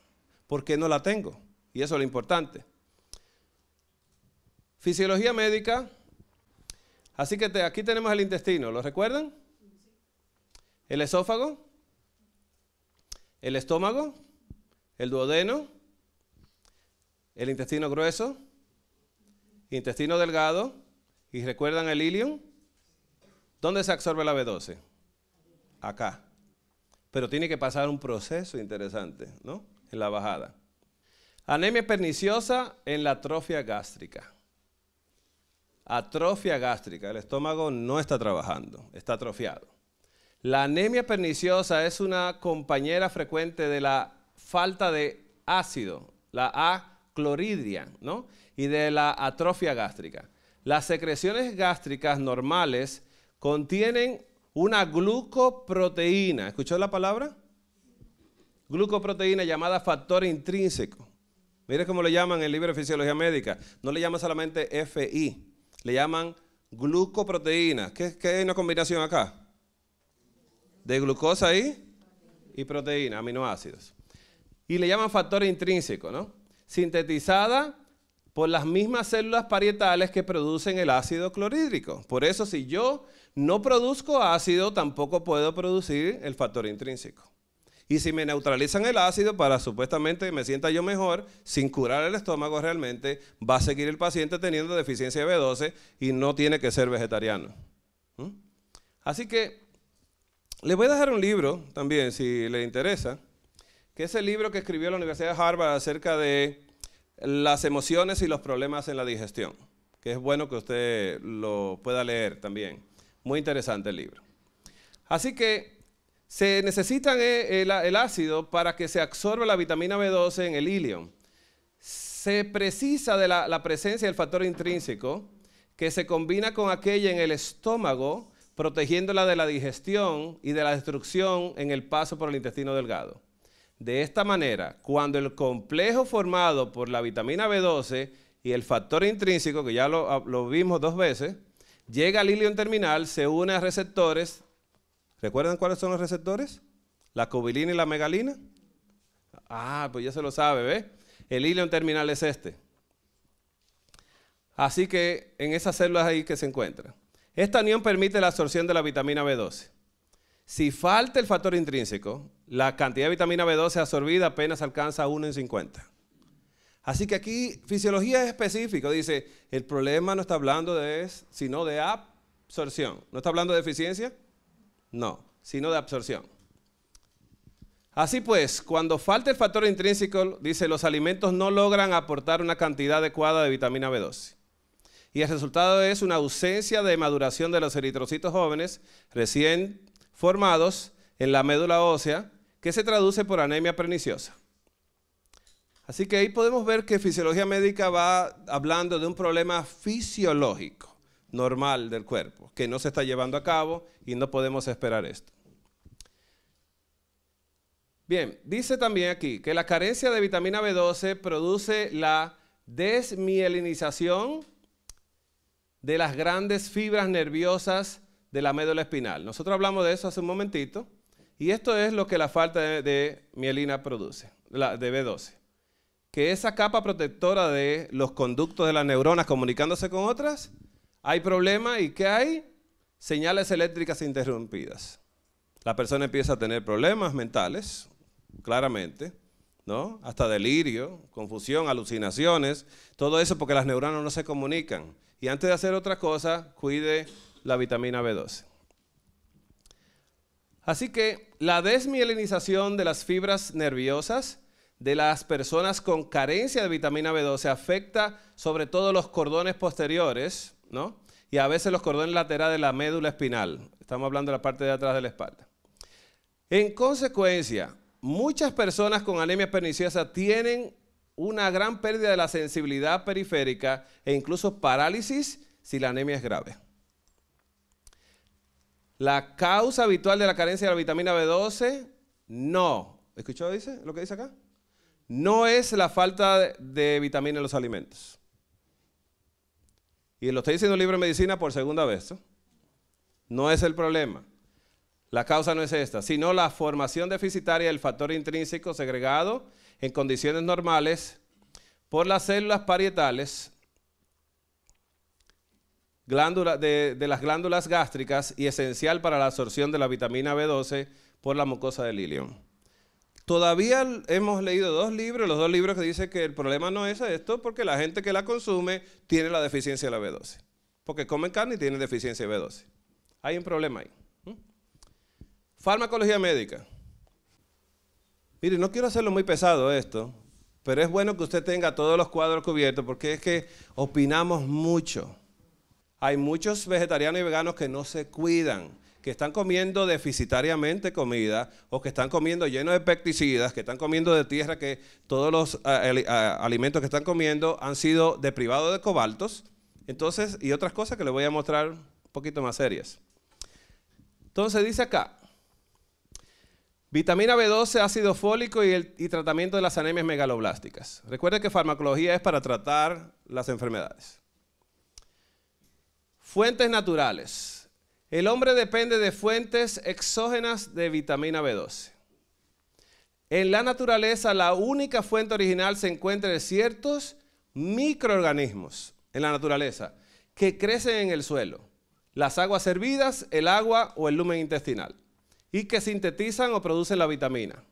por qué no la tengo. Y eso es lo importante. Fisiología médica, Así que aquí tenemos el intestino, ¿lo recuerdan? El esófago, el estómago, el duodeno, el intestino grueso, intestino delgado, y recuerdan el ilion. ¿Dónde se absorbe la B12? Acá. Pero tiene que pasar un proceso interesante, ¿no? En la bajada. Anemia perniciosa en la atrofia gástrica atrofia gástrica, el estómago no está trabajando, está atrofiado. La anemia perniciosa es una compañera frecuente de la falta de ácido, la acloridia, ¿no? Y de la atrofia gástrica. Las secreciones gástricas normales contienen una glucoproteína. ¿Escuchó la palabra? Glucoproteína llamada factor intrínseco. Mire cómo le llaman en el libro de Fisiología Médica. No le llaman solamente FI, le llaman glucoproteína. ¿Qué, ¿Qué, hay una combinación acá? De glucosa y, y proteína, aminoácidos. Y le llaman factor intrínseco, ¿no? Sintetizada por las mismas células parietales que producen el ácido clorhídrico. Por eso si yo no produzco ácido, tampoco puedo producir el factor intrínseco. Y si me neutralizan el ácido para supuestamente me sienta yo mejor, sin curar el estómago realmente, va a seguir el paciente teniendo deficiencia de B12 y no tiene que ser vegetariano. ¿Mm? Así que les voy a dejar un libro también, si le interesa, que es el libro que escribió la Universidad de Harvard acerca de las emociones y los problemas en la digestión, que es bueno que usted lo pueda leer también. Muy interesante el libro. Así que se necesita eh, eh, el, ácido para que se absorba la vitamina B12 en el ilion. Se precisa de la, presencia del factor intrínseco que se combina con aquella en el estómago, protegiéndola de la digestión y de la destrucción en el paso por el intestino delgado. De esta manera, cuando el complejo formado por la vitamina B12 y el factor intrínseco, que ya lo, vimos dos veces, llega al ilion terminal, se une a receptores ¿Recuerdan cuáles son los receptores? La cobilina y la megalina. Ah, pues ya se lo sabe, ¿ve? El ileón terminal es este. Así que en esas células ahí que se encuentran. Esta unión permite la absorción de la vitamina B12. Si falta el factor intrínseco, la cantidad de vitamina B12 absorbida apenas alcanza 1 en 50. Así que aquí fisiología es específico, dice, el problema no está hablando de sino de absorción, no está hablando de eficiencia? No, sino de absorción. Así pues, cuando falta el factor intrínseco, dice, los alimentos no logran aportar una cantidad adecuada de vitamina B12. Y el resultado es una ausencia de maduración de los eritrocitos jóvenes recién formados en la médula ósea, que se traduce por anemia perniciosa. Así que ahí podemos ver que fisiología médica va hablando de un problema fisiológico normal del cuerpo, que no se está llevando a cabo y no podemos esperar esto. Bien, dice también aquí que la carencia de vitamina B12 produce la desmielinización de las grandes fibras nerviosas de la médula espinal. Nosotros hablamos de eso hace un momentito y esto es lo que la falta de, mielina produce, la de B12 que esa capa protectora de los conductos de las neuronas comunicándose con otras hay problema y ¿qué hay? Señales eléctricas interrumpidas. La persona empieza a tener problemas mentales, claramente, ¿no? Hasta delirio, confusión, alucinaciones, todo eso porque las neuronas no se comunican. Y antes de hacer otra cosa, cuide la vitamina B12. Así que la desmielinización de las fibras nerviosas de las personas con carencia de vitamina B12 afecta sobre todo los cordones posteriores, y a veces los cordones laterales de la médula espinal. Estamos hablando de la parte de atrás de la espalda. En consecuencia, muchas personas con anemia perniciosa tienen una gran pérdida de la sensibilidad periférica e incluso parálisis si la anemia es grave. La causa habitual de la carencia de la vitamina B12, no. ¿Escuchó dice, lo que dice acá? No es la falta de vitamina en los alimentos. Y lo estoy diciendo Libro de medicina por segunda vez. ¿eh? No es el problema. La causa no es esta, sino la formación deficitaria del factor intrínseco segregado en condiciones normales por las células parietales de, las glándulas gástricas y esencial para la absorción de la vitamina B12 por la mucosa del ilion. Todavía hemos leído dos libros, los dos libros que dicen que el problema no es esto, porque la gente que la consume tiene la deficiencia de la B12. Porque comen carne y tienen deficiencia de B12. Hay un problema ahí. ¿Mm? Farmacología médica. Mire, no quiero hacerlo muy pesado esto, pero es bueno que usted tenga todos los cuadros cubiertos porque es que opinamos mucho. Hay muchos vegetarianos y veganos que no se cuidan que están comiendo deficitariamente comida o que están comiendo lleno de pesticidas, que están comiendo de tierra, que todos los ah, ah, alimentos que están comiendo han sido deprivados de cobaltos. Entonces, y otras cosas que les voy a mostrar un poquito más serias. Entonces dice acá, Vitamina B12, ácido fólico y, tratamiento de las anemias megaloblásticas. Recuerde que farmacología es para tratar las enfermedades. Fuentes naturales. El hombre depende de fuentes exógenas de vitamina B12. En la naturaleza, la única fuente original se encuentra en ciertos microorganismos en la naturaleza que crecen en el suelo, las aguas hervidas, el agua o el lumen intestinal, y que sintetizan o producen la vitamina.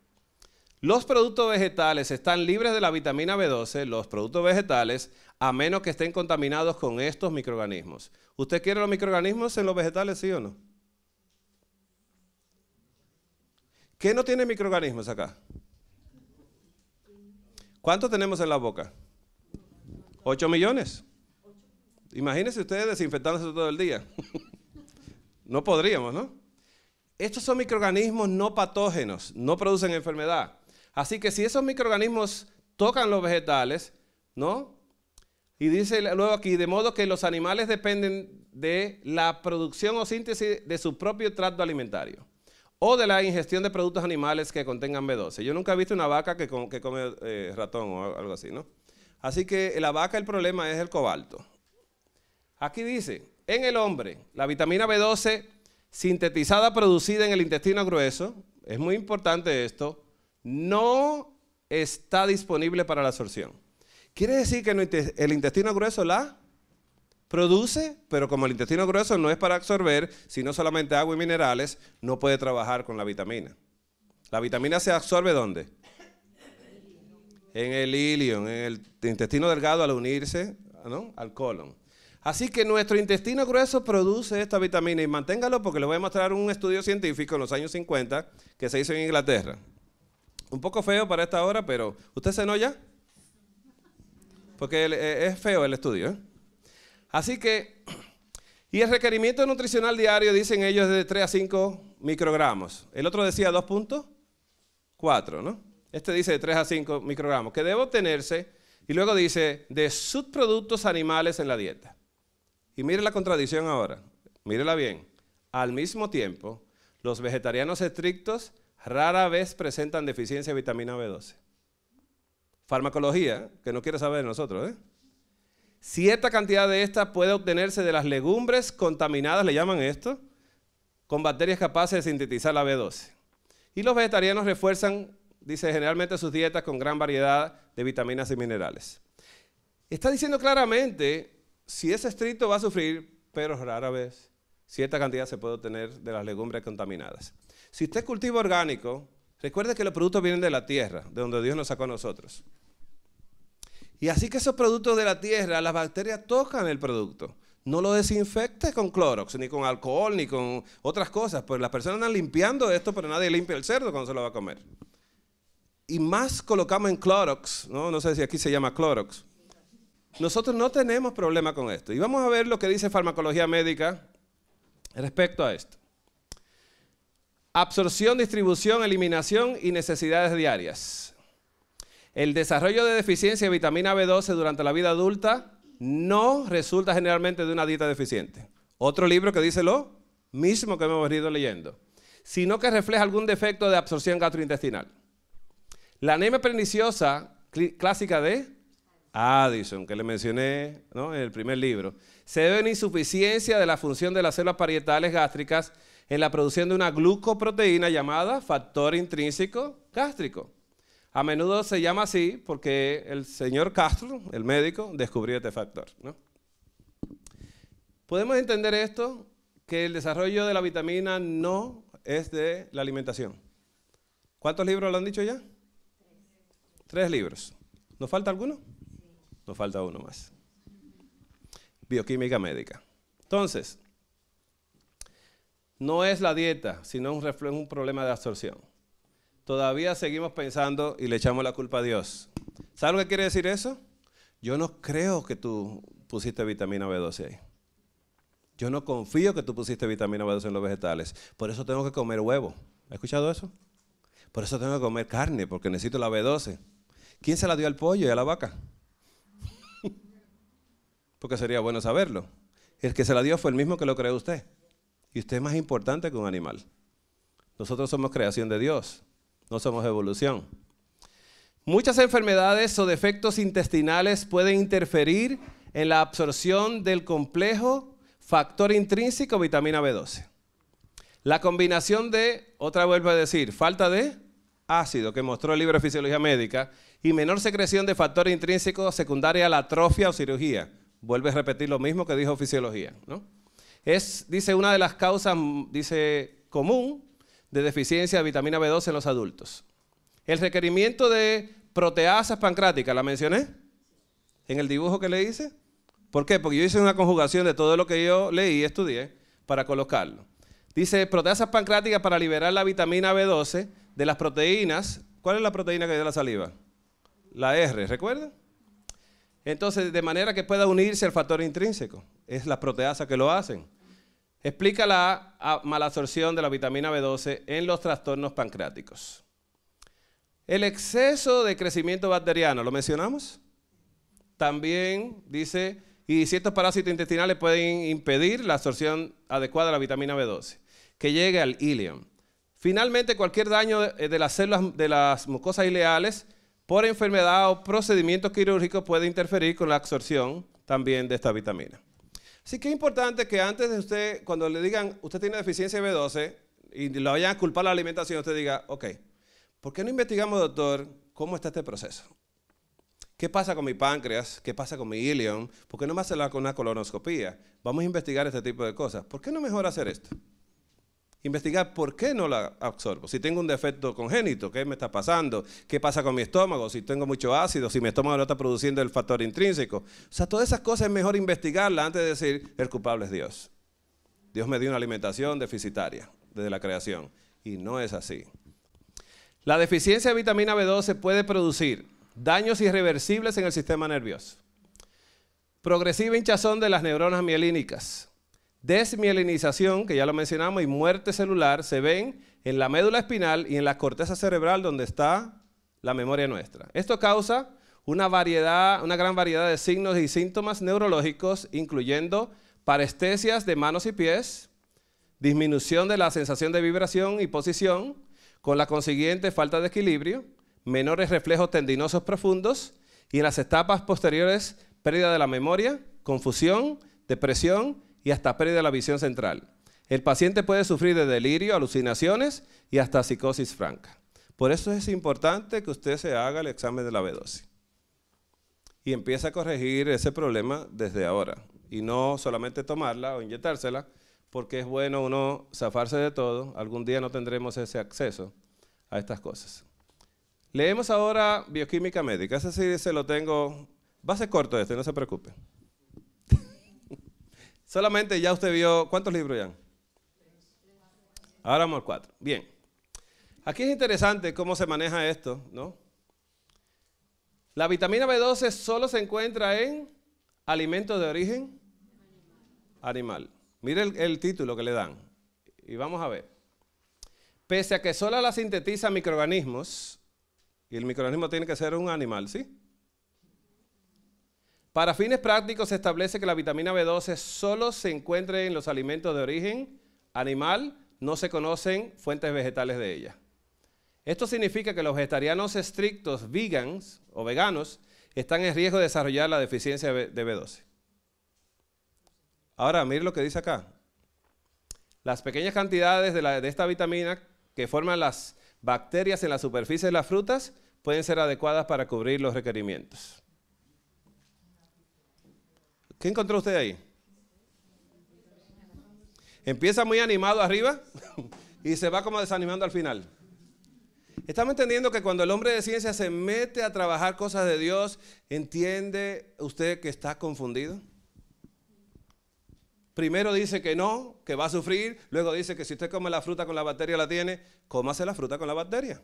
Los productos vegetales están libres de la vitamina B12, los productos vegetales, a menos que estén contaminados con estos microorganismos. ¿Usted quiere los microorganismos en los vegetales, sí o no? ¿Qué no tiene microorganismos acá? ¿Cuántos tenemos en la boca? ¿Ocho millones? Imagínense ustedes desinfectándose todo el día. no podríamos, ¿no? Estos son microorganismos no patógenos, no producen enfermedad. Así que si esos microorganismos tocan los vegetales, ¿no? Y dice luego aquí, de modo que los animales dependen de la producción o síntesis de su propio trato alimentario o de la ingestión de productos animales que contengan B12. Yo nunca he visto una vaca que, come, que eh, ratón o algo así, ¿no? Así que la vaca el problema es el cobalto. Aquí dice, en el hombre, la vitamina B12 sintetizada producida en el intestino grueso, es muy importante esto, no está disponible para la absorción. Quiere decir que el intestino grueso la produce, pero como el intestino grueso no es para absorber, sino solamente agua y minerales, no puede trabajar con la vitamina. ¿La vitamina se absorbe dónde? En el ilion, en el intestino delgado al unirse al colon. Así que nuestro intestino grueso produce esta vitamina y manténgalo porque les voy a mostrar un estudio científico en los años 50 que se hizo en Inglaterra. Un poco feo para esta hora, pero ¿usted se ya? Porque eh, es feo el estudio. ¿eh? Así que, y el requerimiento nutricional diario, dicen ellos, de 3 a 5 microgramos. El otro decía 2.4, ¿no? Este dice de 3 a 5 microgramos, que debe obtenerse, y luego dice, de subproductos animales en la dieta. Y mire la contradicción ahora, mírela bien. Al mismo tiempo, los vegetarianos estrictos rara vez presentan deficiencia de vitamina B12. Farmacología, que no quiere saber de nosotros. ¿eh? Cierta cantidad de esta puede obtenerse de las legumbres contaminadas, le llaman esto, con bacterias capaces de sintetizar la B12. Y los vegetarianos refuerzan, dice, generalmente sus dietas con gran variedad de vitaminas y minerales. Está diciendo claramente, si es estricto va a sufrir, pero rara vez cierta cantidad se puede obtener de las legumbres contaminadas. Si usted cultiva orgánico, recuerde que los productos vienen de la tierra, de donde Dios nos sacó a nosotros. Y así que esos productos de la tierra, las bacterias tocan el producto. No lo desinfecte con clorox, ni con alcohol, ni con otras cosas. Porque las personas andan limpiando esto, pero nadie limpia el cerdo cuando se lo va a comer. Y más colocamos en clorox, ¿no? no sé si aquí se llama clorox. Nosotros no tenemos problema con esto. Y vamos a ver lo que dice farmacología médica respecto a esto. Absorción, distribución, eliminación y necesidades diarias. El desarrollo de deficiencia de vitamina B12 durante la vida adulta no resulta generalmente de una dieta deficiente. Otro libro que dice lo mismo que hemos venido leyendo, sino que refleja algún defecto de absorción gastrointestinal. La anemia perniciosa clásica de Addison, que le mencioné ¿no? en el primer libro, se debe a insuficiencia de la función de las células parietales gástricas en la producción de una glucoproteína llamada factor intrínseco gástrico. A menudo se llama así porque el señor Castro, el médico, descubrió este factor. Podemos entender esto, que el desarrollo de la vitamina no es de la alimentación. ¿Cuántos libros lo han dicho ya? Tres libros. ¿Nos falta alguno? Nos falta uno más. Bioquímica médica. Entonces, no es la dieta, sino un, reflejo, un problema de absorción. Todavía seguimos pensando y le echamos la culpa a Dios. ¿Sabes lo que quiere decir eso? Yo no creo que tú pusiste vitamina B12 ahí. Yo no confío que tú pusiste vitamina B12 en los vegetales. Por eso tengo que comer huevo. ¿Ha escuchado eso? Por eso tengo que comer carne, porque necesito la B12. ¿Quién se la dio al pollo y a la vaca? porque sería bueno saberlo. El que se la dio fue el mismo que lo cree usted. Y usted es más importante que un animal. Nosotros somos creación de Dios, no somos evolución. Muchas enfermedades o defectos intestinales pueden interferir en la absorción del complejo factor intrínseco vitamina B12. La combinación de, otra vuelvo a decir, falta de ácido que mostró el libro de Fisiología Médica y menor secreción de factor intrínseco secundaria a la atrofia o cirugía. Vuelve a repetir lo mismo que dijo Fisiología, ¿no? Es, dice, una de las causas, mm, dice, común de deficiencia de vitamina B12 en los adultos. El requerimiento de proteasas pancráticas, ¿la mencioné? En el dibujo que le hice. ¿Por qué? Porque yo hice una conjugación de todo lo que yo leí y estudié para colocarlo. Dice, proteasas pancráticas para liberar la vitamina B12 de las proteínas. ¿Cuál es la proteína que da la saliva? La R, ¿recuerdan? Entonces, de manera que pueda unirse al factor intrínseco. Es las proteasa que lo hacen. Explica la malabsorción de la vitamina B12 en los trastornos pancreáticos. El exceso de crecimiento bacteriano, ¿lo mencionamos? También dice, y ciertos parásitos intestinales pueden impedir la absorción adecuada de la vitamina B12, que llegue al ileum. Finalmente, cualquier daño de eh, las células de las mucosas ileales por enfermedad o procedimientos quirúrgicos puede interferir con la absorción también de esta vitamina. Sí que es importante que antes de usted, cuando le digan, usted tiene deficiencia de B12 y lo vayan a culpar la alimentación, usted diga, ok, ¿por qué no investigamos, doctor, cómo está este proceso? ¿Qué pasa con mi páncreas? ¿Qué pasa con mi ilion? ¿Por qué no me hace una colonoscopía? Vamos a investigar este tipo de cosas. ¿Por qué no mejor hacer esto? Investigar por qué no la absorbo. Si tengo un defecto congénito, ¿qué me está pasando? ¿Qué pasa con mi estómago? Si tengo mucho ácido, si mi estómago no está produciendo el factor intrínseco. O sea, todas esas cosas es mejor investigarlas antes de decir el culpable es Dios. Dios me dio una alimentación deficitaria desde la creación. Y no es así. La deficiencia de vitamina B12 puede producir daños irreversibles en el sistema nervioso, progresiva hinchazón de las neuronas mielínicas, Desmielinización, que ya lo mencionamos, y muerte celular se ven en la médula espinal y en la corteza cerebral donde está la memoria nuestra. Esto causa una, variedad, una gran variedad de signos y síntomas neurológicos, incluyendo parestesias de manos y pies, disminución de la sensación de vibración y posición, con la consiguiente falta de equilibrio, menores reflejos tendinosos profundos y en las etapas posteriores pérdida de la memoria, confusión, depresión y hasta pérdida de la visión central. El paciente puede sufrir de delirio, alucinaciones y hasta psicosis franca. Por eso es importante que usted se haga el examen de la B12 y empiece a corregir ese problema desde ahora y no solamente tomarla o inyectársela, porque es bueno uno zafarse de todo. Algún día no tendremos ese acceso a estas cosas. Leemos ahora bioquímica médica. Ese sí se lo tengo. Va a ser corto este, no se preocupe. Solamente ya usted vio, ¿cuántos libros ya? Ahora vamos al cuatro. Bien. Aquí es interesante cómo se maneja esto, ¿no? La vitamina B12 solo se encuentra en alimentos de origen animal. Mire el, el título que le dan. Y vamos a ver. Pese a que solo la sintetiza microorganismos, y el microorganismo tiene que ser un animal, ¿sí? Para fines prácticos se establece que la vitamina B12 solo se encuentra en los alimentos de origen animal, no se conocen fuentes vegetales de ella. Esto significa que los vegetarianos estrictos, vegans o veganos, están en riesgo de desarrollar la deficiencia de B12. Ahora, mire lo que dice acá. Las pequeñas cantidades de esta vitamina que forman las bacterias en la superficie de las frutas pueden ser adecuadas para cubrir los requerimientos. ¿Qué encontró usted ahí? Empieza muy animado arriba y se va como desanimando al final. Estamos entendiendo que cuando el hombre de ciencia se mete a trabajar cosas de Dios, ¿entiende usted que está confundido? Primero dice que no, que va a sufrir, luego dice que si usted come la fruta con la bacteria la tiene, cómase la fruta con la bacteria.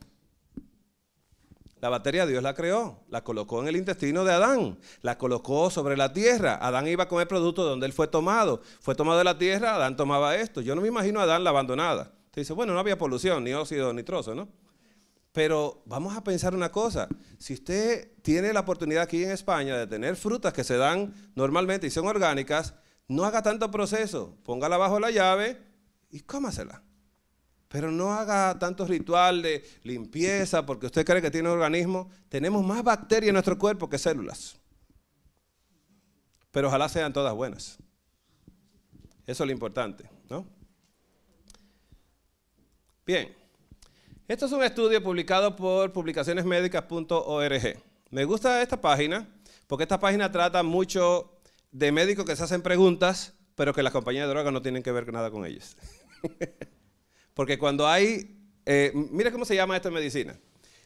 La batería Dios la creó, la colocó en el intestino de Adán, la colocó sobre la tierra. Adán iba a comer producto de donde él fue tomado. Fue tomado de la tierra, Adán tomaba esto. Yo no me imagino a Adán la abandonada. Te dice, bueno, no había polución, ni óxido nitroso, ¿no? Pero vamos a pensar una cosa, si usted tiene la oportunidad aquí en España de tener frutas que se dan normalmente y son orgánicas, no haga tanto proceso, póngala bajo la llave y cómasela. Pero no haga tanto ritual de limpieza porque usted cree que tiene un organismo. Tenemos más bacterias en nuestro cuerpo que células. Pero ojalá sean todas buenas. Eso es lo importante, ¿no? Bien. Esto es un estudio publicado por publicacionesmedicas.org. Me gusta esta página porque esta página trata mucho de médicos que se hacen preguntas, pero que las compañías de drogas no tienen que ver nada con ellos. Porque cuando hay, eh, mire cómo se llama esto en medicina.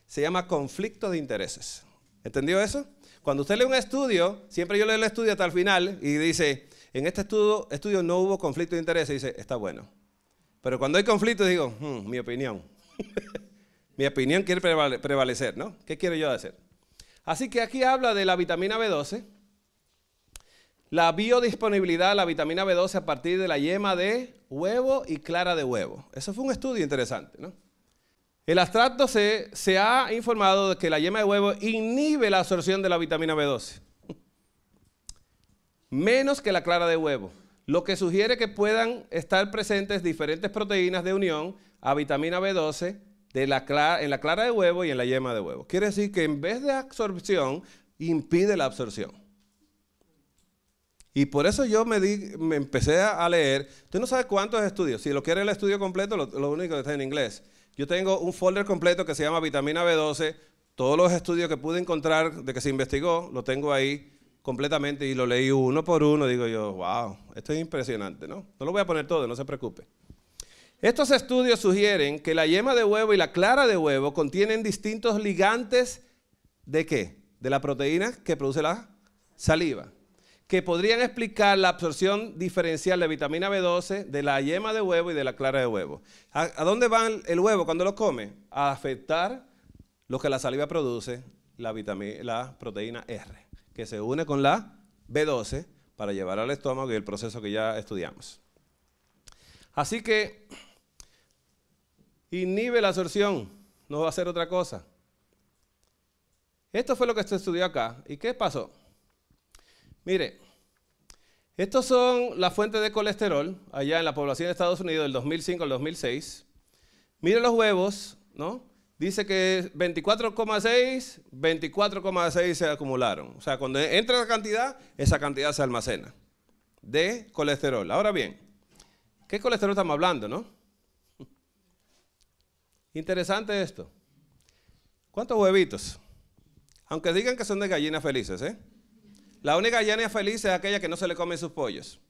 Se llama conflicto de intereses. ¿Entendió eso? Cuando usted lee un estudio, siempre yo leo el estudio hasta el final y dice, en este estudio, estudio no hubo conflicto de intereses, dice, está bueno. Pero cuando hay conflicto digo, hmm, mi opinión. mi opinión quiere prevalecer, ¿no? ¿Qué quiero yo hacer? Así que aquí habla de la vitamina B12 la biodisponibilidad de la vitamina B12 a partir de la yema de huevo y clara de huevo. Eso fue un estudio interesante, ¿no? El abstracto se, se ha informado de que la yema de huevo inhibe la absorción de la vitamina B12, menos que la clara de huevo, lo que sugiere que puedan estar presentes diferentes proteínas de unión a vitamina B12 en la clara de huevo y en la yema de huevo. Quiere decir que en vez de absorción, impide la absorción. Y por eso yo me, di, me empecé a leer. Tú no sabe cuántos estudios. Si lo quieres el estudio completo, lo, único que está en inglés. Yo tengo un folder completo que se llama Vitamina B12. Todos los estudios que pude encontrar de que se investigó, lo tengo ahí completamente y lo leí uno por uno. Digo yo, wow, esto es impresionante, ¿no? No lo voy a poner todo, no se preocupe. Estos estudios sugieren que la yema de huevo y la clara de huevo contienen distintos ligantes de qué? De la proteína que produce la saliva que podrían explicar la absorción diferencial de vitamina B12 de la yema de huevo y de la clara de huevo. ¿A, dónde va el huevo cuando lo come? A afectar lo que la saliva produce, la, la proteína R, que se une con la B12 para llevar al estómago y el proceso que ya estudiamos. Así que inhibe la absorción, no va a ser otra cosa. Esto fue lo que se estudió acá. ¿Y qué pasó? Mire, estas son las fuentes de colesterol allá en la población de Estados Unidos del 2005 al 2006. Mire los huevos, ¿no? Dice que 24,6, 24,6 se acumularon. O sea, cuando entra la cantidad, esa cantidad se almacena de colesterol. Ahora bien, ¿qué colesterol estamos hablando, no? Interesante esto. ¿Cuántos huevitos? Aunque digan que son de gallinas felices, ¿eh? La única gallina feliz es aquella que no se le comen sus pollos.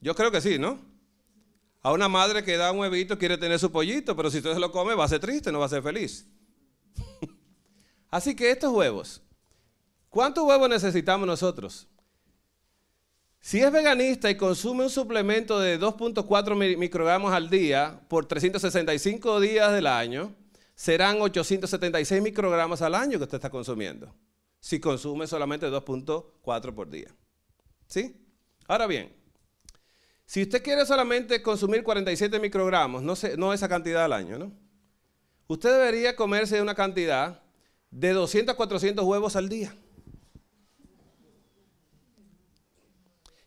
Yo creo que sí, ¿no? A una madre que da un huevito quiere tener su pollito, pero si usted se lo come va a ser triste, no va a ser feliz. Así que estos huevos, ¿cuántos huevos necesitamos nosotros? Si es veganista y consume un suplemento de 2.4 microgramos al día por 365 días del año, serán 876 microgramos al año que usted está consumiendo si consume solamente 2.4 por día. ¿Sí? Ahora bien, si usted quiere solamente consumir 47 microgramos, no, no esa cantidad al año, ¿no? Usted debería comerse una cantidad de 200 a 400 huevos al día.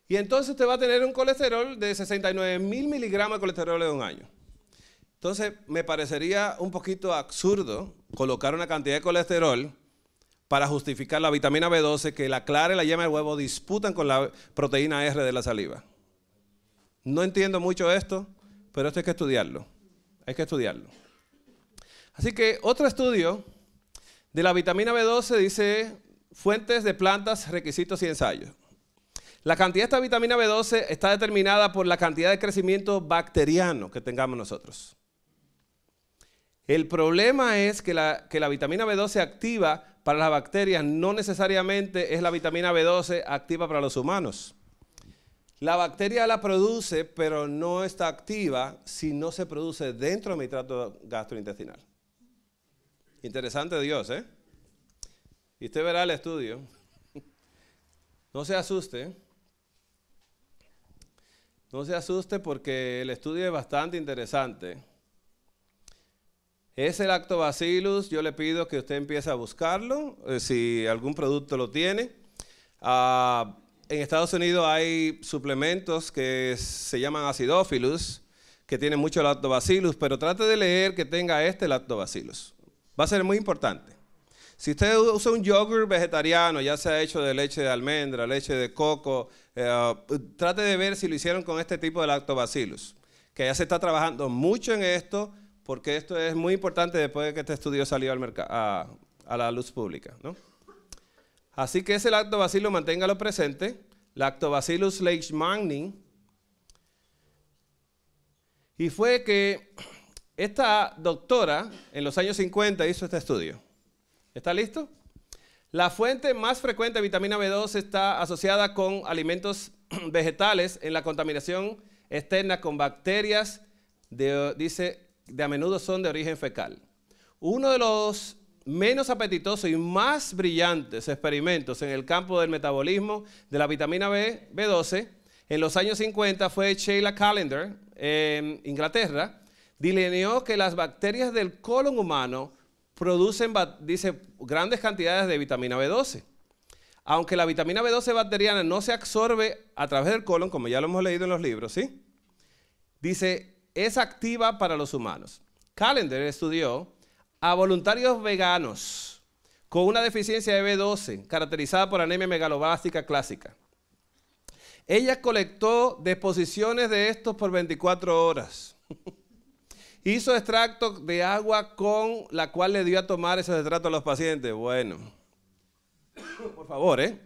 Y entonces usted va a tener un colesterol de 69 mil miligramos de colesterol en un año. Entonces, me parecería un poquito absurdo colocar una cantidad de colesterol para justificar la vitamina B12 que la clara y la yema del huevo disputan con la proteína R de la saliva. No entiendo mucho esto, pero esto hay que estudiarlo. Hay que estudiarlo. Así que otro estudio de la vitamina B12 dice fuentes de plantas, requisitos y ensayos. La cantidad de esta vitamina B12 está determinada por la cantidad de crecimiento bacteriano que tengamos nosotros. El problema es que la, que la vitamina B12 activa para las bacterias no necesariamente es la vitamina B12 activa para los humanos. La bacteria la produce, pero no está activa si no se produce dentro del mi gastrointestinal. Interesante Dios, ¿eh? Y usted verá el estudio. No se asuste. No se asuste porque el estudio es bastante interesante. Es el Lactobacillus, yo le pido que usted empiece a buscarlo, eh, si algún producto lo tiene. Ah, en Estados Unidos hay suplementos que se llaman acidophilus, que tienen mucho lactobacillus, pero trate de leer que tenga este lactobacillus. Va a ser muy importante. Si usted usa un yogur vegetariano, ya sea hecho de leche de almendra, leche de coco, eh, trate de ver si lo hicieron con este tipo de lactobacillus, que ya se está trabajando mucho en esto porque esto es muy importante después de que este estudio salió al a, a, la luz pública. Así que ese lactobacillus, manténgalo presente, lactobacillus leishmaniae, y fue que esta doctora en los años 50 hizo este estudio. ¿Está listo? La fuente más frecuente de vitamina B2 está asociada con alimentos vegetales en la contaminación externa con bacterias, de, dice de a menudo son de origen fecal. Uno de los menos apetitosos y más brillantes experimentos en el campo del metabolismo de la vitamina B, B12 en los años 50 fue Sheila Callender en Inglaterra. Delineó que las bacterias del colon humano producen dice, grandes cantidades de vitamina B12. Aunque la vitamina B12 bacteriana no se absorbe a través del colon, como ya lo hemos leído en los libros, ¿sí? Dice, es activa para los humanos. Callender estudió a voluntarios veganos con una deficiencia de B12 caracterizada por anemia megalobástica clásica. Ella colectó deposiciones de estos por 24 horas. Hizo extracto de agua con la cual le dio a tomar ese extracto a los pacientes. Bueno, por favor, ¿eh?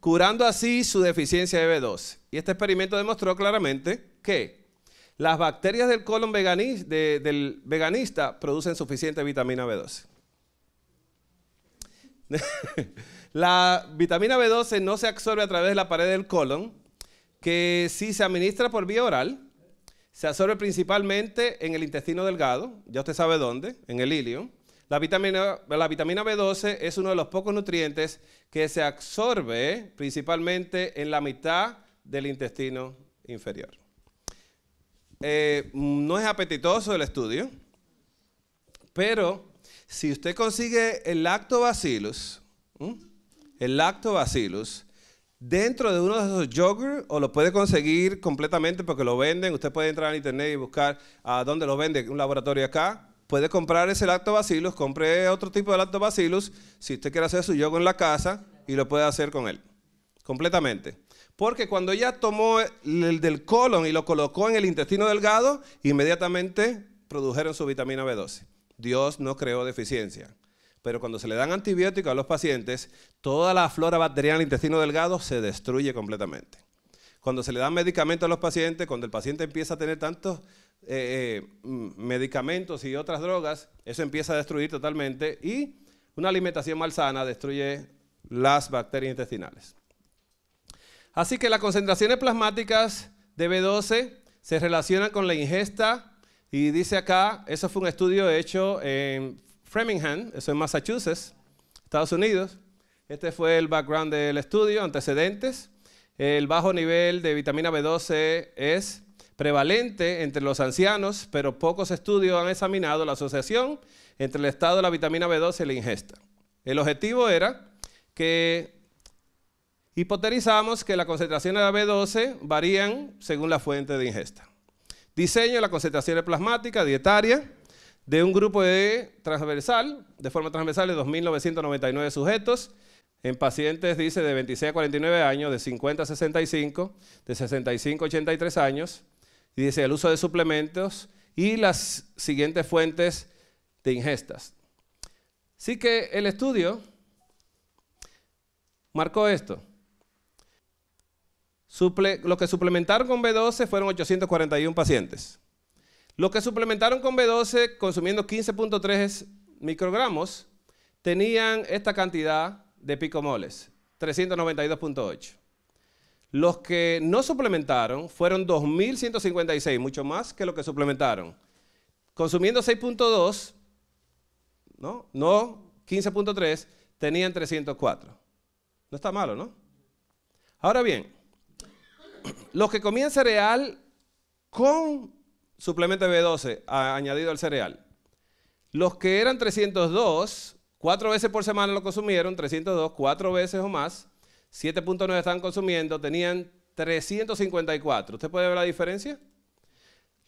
Curando así su deficiencia de B12. Y este experimento demostró claramente que las bacterias del colon veganista producen suficiente vitamina B12. la vitamina B12 no se absorbe a través de la pared del colon, que si se administra por vía oral, se absorbe principalmente en el intestino delgado, ya usted sabe dónde, en el ilio. La vitamina, la vitamina B12 es uno de los pocos nutrientes que se absorbe principalmente en la mitad del intestino inferior. Eh, no es apetitoso el estudio, pero si usted consigue el lactobacillus, el lactobacillus, dentro de uno de esos joggers o lo puede conseguir completamente porque lo venden. Usted puede entrar en internet y buscar a dónde lo vende, un laboratorio acá. Puede comprar ese lactobacillus, compre otro tipo de lactobacillus si usted quiere hacer su yogur en la casa y lo puede hacer con él, completamente. Porque cuando ella tomó el del colon y lo colocó en el intestino delgado, inmediatamente produjeron su vitamina B12. Dios no creó deficiencia. Pero cuando se le dan antibióticos a los pacientes, toda la flora bacteriana del intestino delgado se destruye completamente. Cuando se le dan medicamentos a los pacientes, cuando el paciente empieza a tener tantos eh, eh, medicamentos y otras drogas, eso empieza a destruir totalmente y una alimentación malsana destruye las bacterias intestinales. Así que las concentraciones plasmáticas de B12 se relacionan con la ingesta y dice acá, eso fue un estudio hecho en Framingham, eso en Massachusetts, Estados Unidos. Este fue el background del estudio, antecedentes. El bajo nivel de vitamina B12 es prevalente entre los ancianos, pero pocos estudios han examinado la asociación entre el estado de la vitamina B12 y la ingesta. El objetivo era que Hipoterizamos que las concentraciones de la B12 varían según la fuente de ingesta. Diseño de las concentraciones plasmática dietaria de un grupo de transversal, de forma transversal de 2.999 sujetos, en pacientes, dice, de 26 a 49 años, de 50 a 65, de 65 a 83 años, y dice el uso de suplementos y las siguientes fuentes de ingestas. Así que el estudio marcó esto los que suplementaron con B12 fueron 841 pacientes. Los que suplementaron con B12 consumiendo 15.3 microgramos tenían esta cantidad de picomoles, 392.8. Los que no suplementaron fueron 2.156, mucho más que los que suplementaron. Consumiendo 6.2, ¿no? No 15.3, tenían 304. No está malo, ¿no? Ahora bien, los que comían cereal con suplemento B12 añadido al cereal. Los que eran 302, cuatro veces por semana lo consumieron, 302, cuatro veces o más, 7.9 estaban consumiendo, tenían 354. ¿Usted puede ver la diferencia?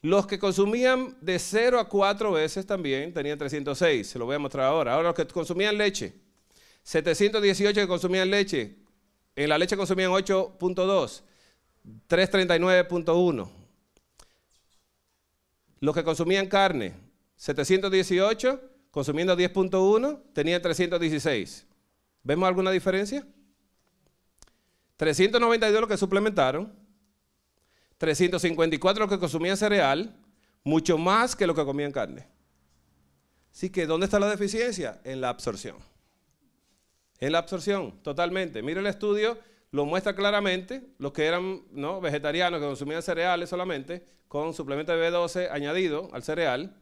Los que consumían de 0 a 4 veces también tenían 306, se lo voy a mostrar ahora. Ahora los que consumían leche, 718 que consumían leche, en la leche consumían 8.2, 339.1. Los que consumían carne, 718, consumiendo 10.1, tenían 316. ¿Vemos alguna diferencia? 392 los que suplementaron, 354 los que consumían cereal, mucho más que los que comían carne. Así que, ¿dónde está la deficiencia? En la absorción. En la absorción, totalmente. Mire el estudio lo muestra claramente, los que eran ¿no? vegetarianos, que consumían cereales solamente, con suplemento de B12 añadido al cereal,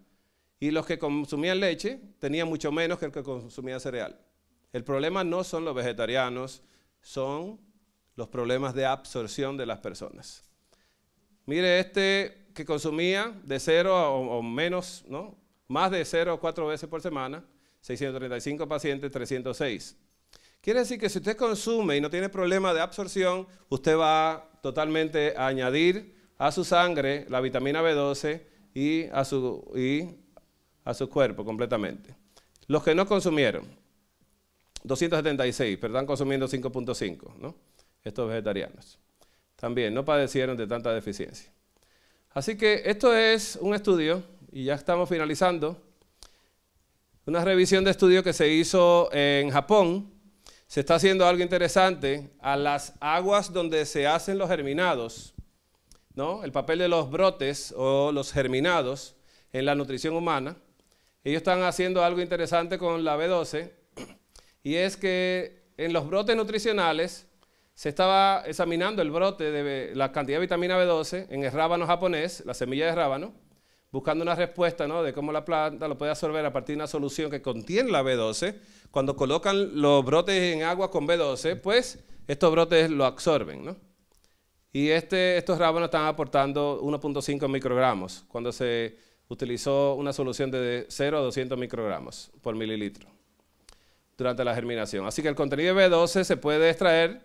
y los que consumían leche tenían mucho menos que el que consumía cereal. El problema no son los vegetarianos, son los problemas de absorción de las personas. Mire, este que consumía de cero o, menos, ¿no? más de cero o cuatro veces por semana, 635 pacientes, 306. Quiere decir que si usted consume y no tiene problema de absorción, usted va totalmente a añadir a su sangre la vitamina B12 y a su, a su cuerpo completamente. Los que no consumieron, 276, pero están consumiendo 5.5, ¿no? Estos vegetarianos. También no padecieron de tanta deficiencia. Así que esto es un estudio, y ya estamos finalizando, una revisión de estudio que se hizo en Japón, se está haciendo algo interesante a las aguas donde se hacen los germinados, ¿no? El papel de los brotes o los germinados en la nutrición humana. Ellos están haciendo algo interesante con la B12 y es que en los brotes nutricionales se estaba examinando el brote de la cantidad de vitamina B12 en el rábano japonés, la semilla de rábano buscando una respuesta de cómo la planta lo puede absorber a partir de una solución que contiene la B12. Cuando colocan los brotes en agua con B12, pues estos brotes lo absorben. Y este, estos rábanos están aportando 1.5 microgramos cuando se utilizó una solución de 0 a 200 microgramos por mililitro durante la germinación. Así que el contenido de B12 se puede extraer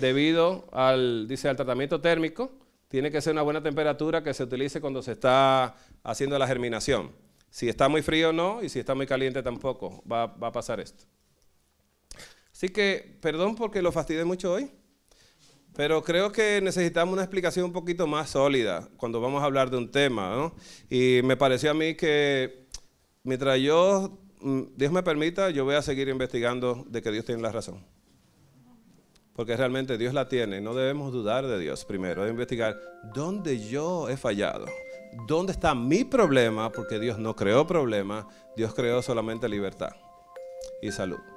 debido al, dice, al tratamiento térmico. Tiene que ser una buena temperatura que se utilice cuando se está haciendo la germinación. Si está muy frío no y si está muy caliente tampoco va, a pasar esto. Así que, perdón porque lo fastidié mucho hoy, pero creo que necesitamos una explicación un poquito más sólida cuando vamos a hablar de un tema. ¿no? Y me pareció a mí que mientras yo, mm, Dios me permita, yo voy a seguir investigando de que Dios tiene la razón. Porque realmente Dios la tiene. No debemos dudar de Dios primero, de investigar dónde yo he fallado dónde está mi problema, porque Dios no creó problema, Dios creó solamente libertad y salud.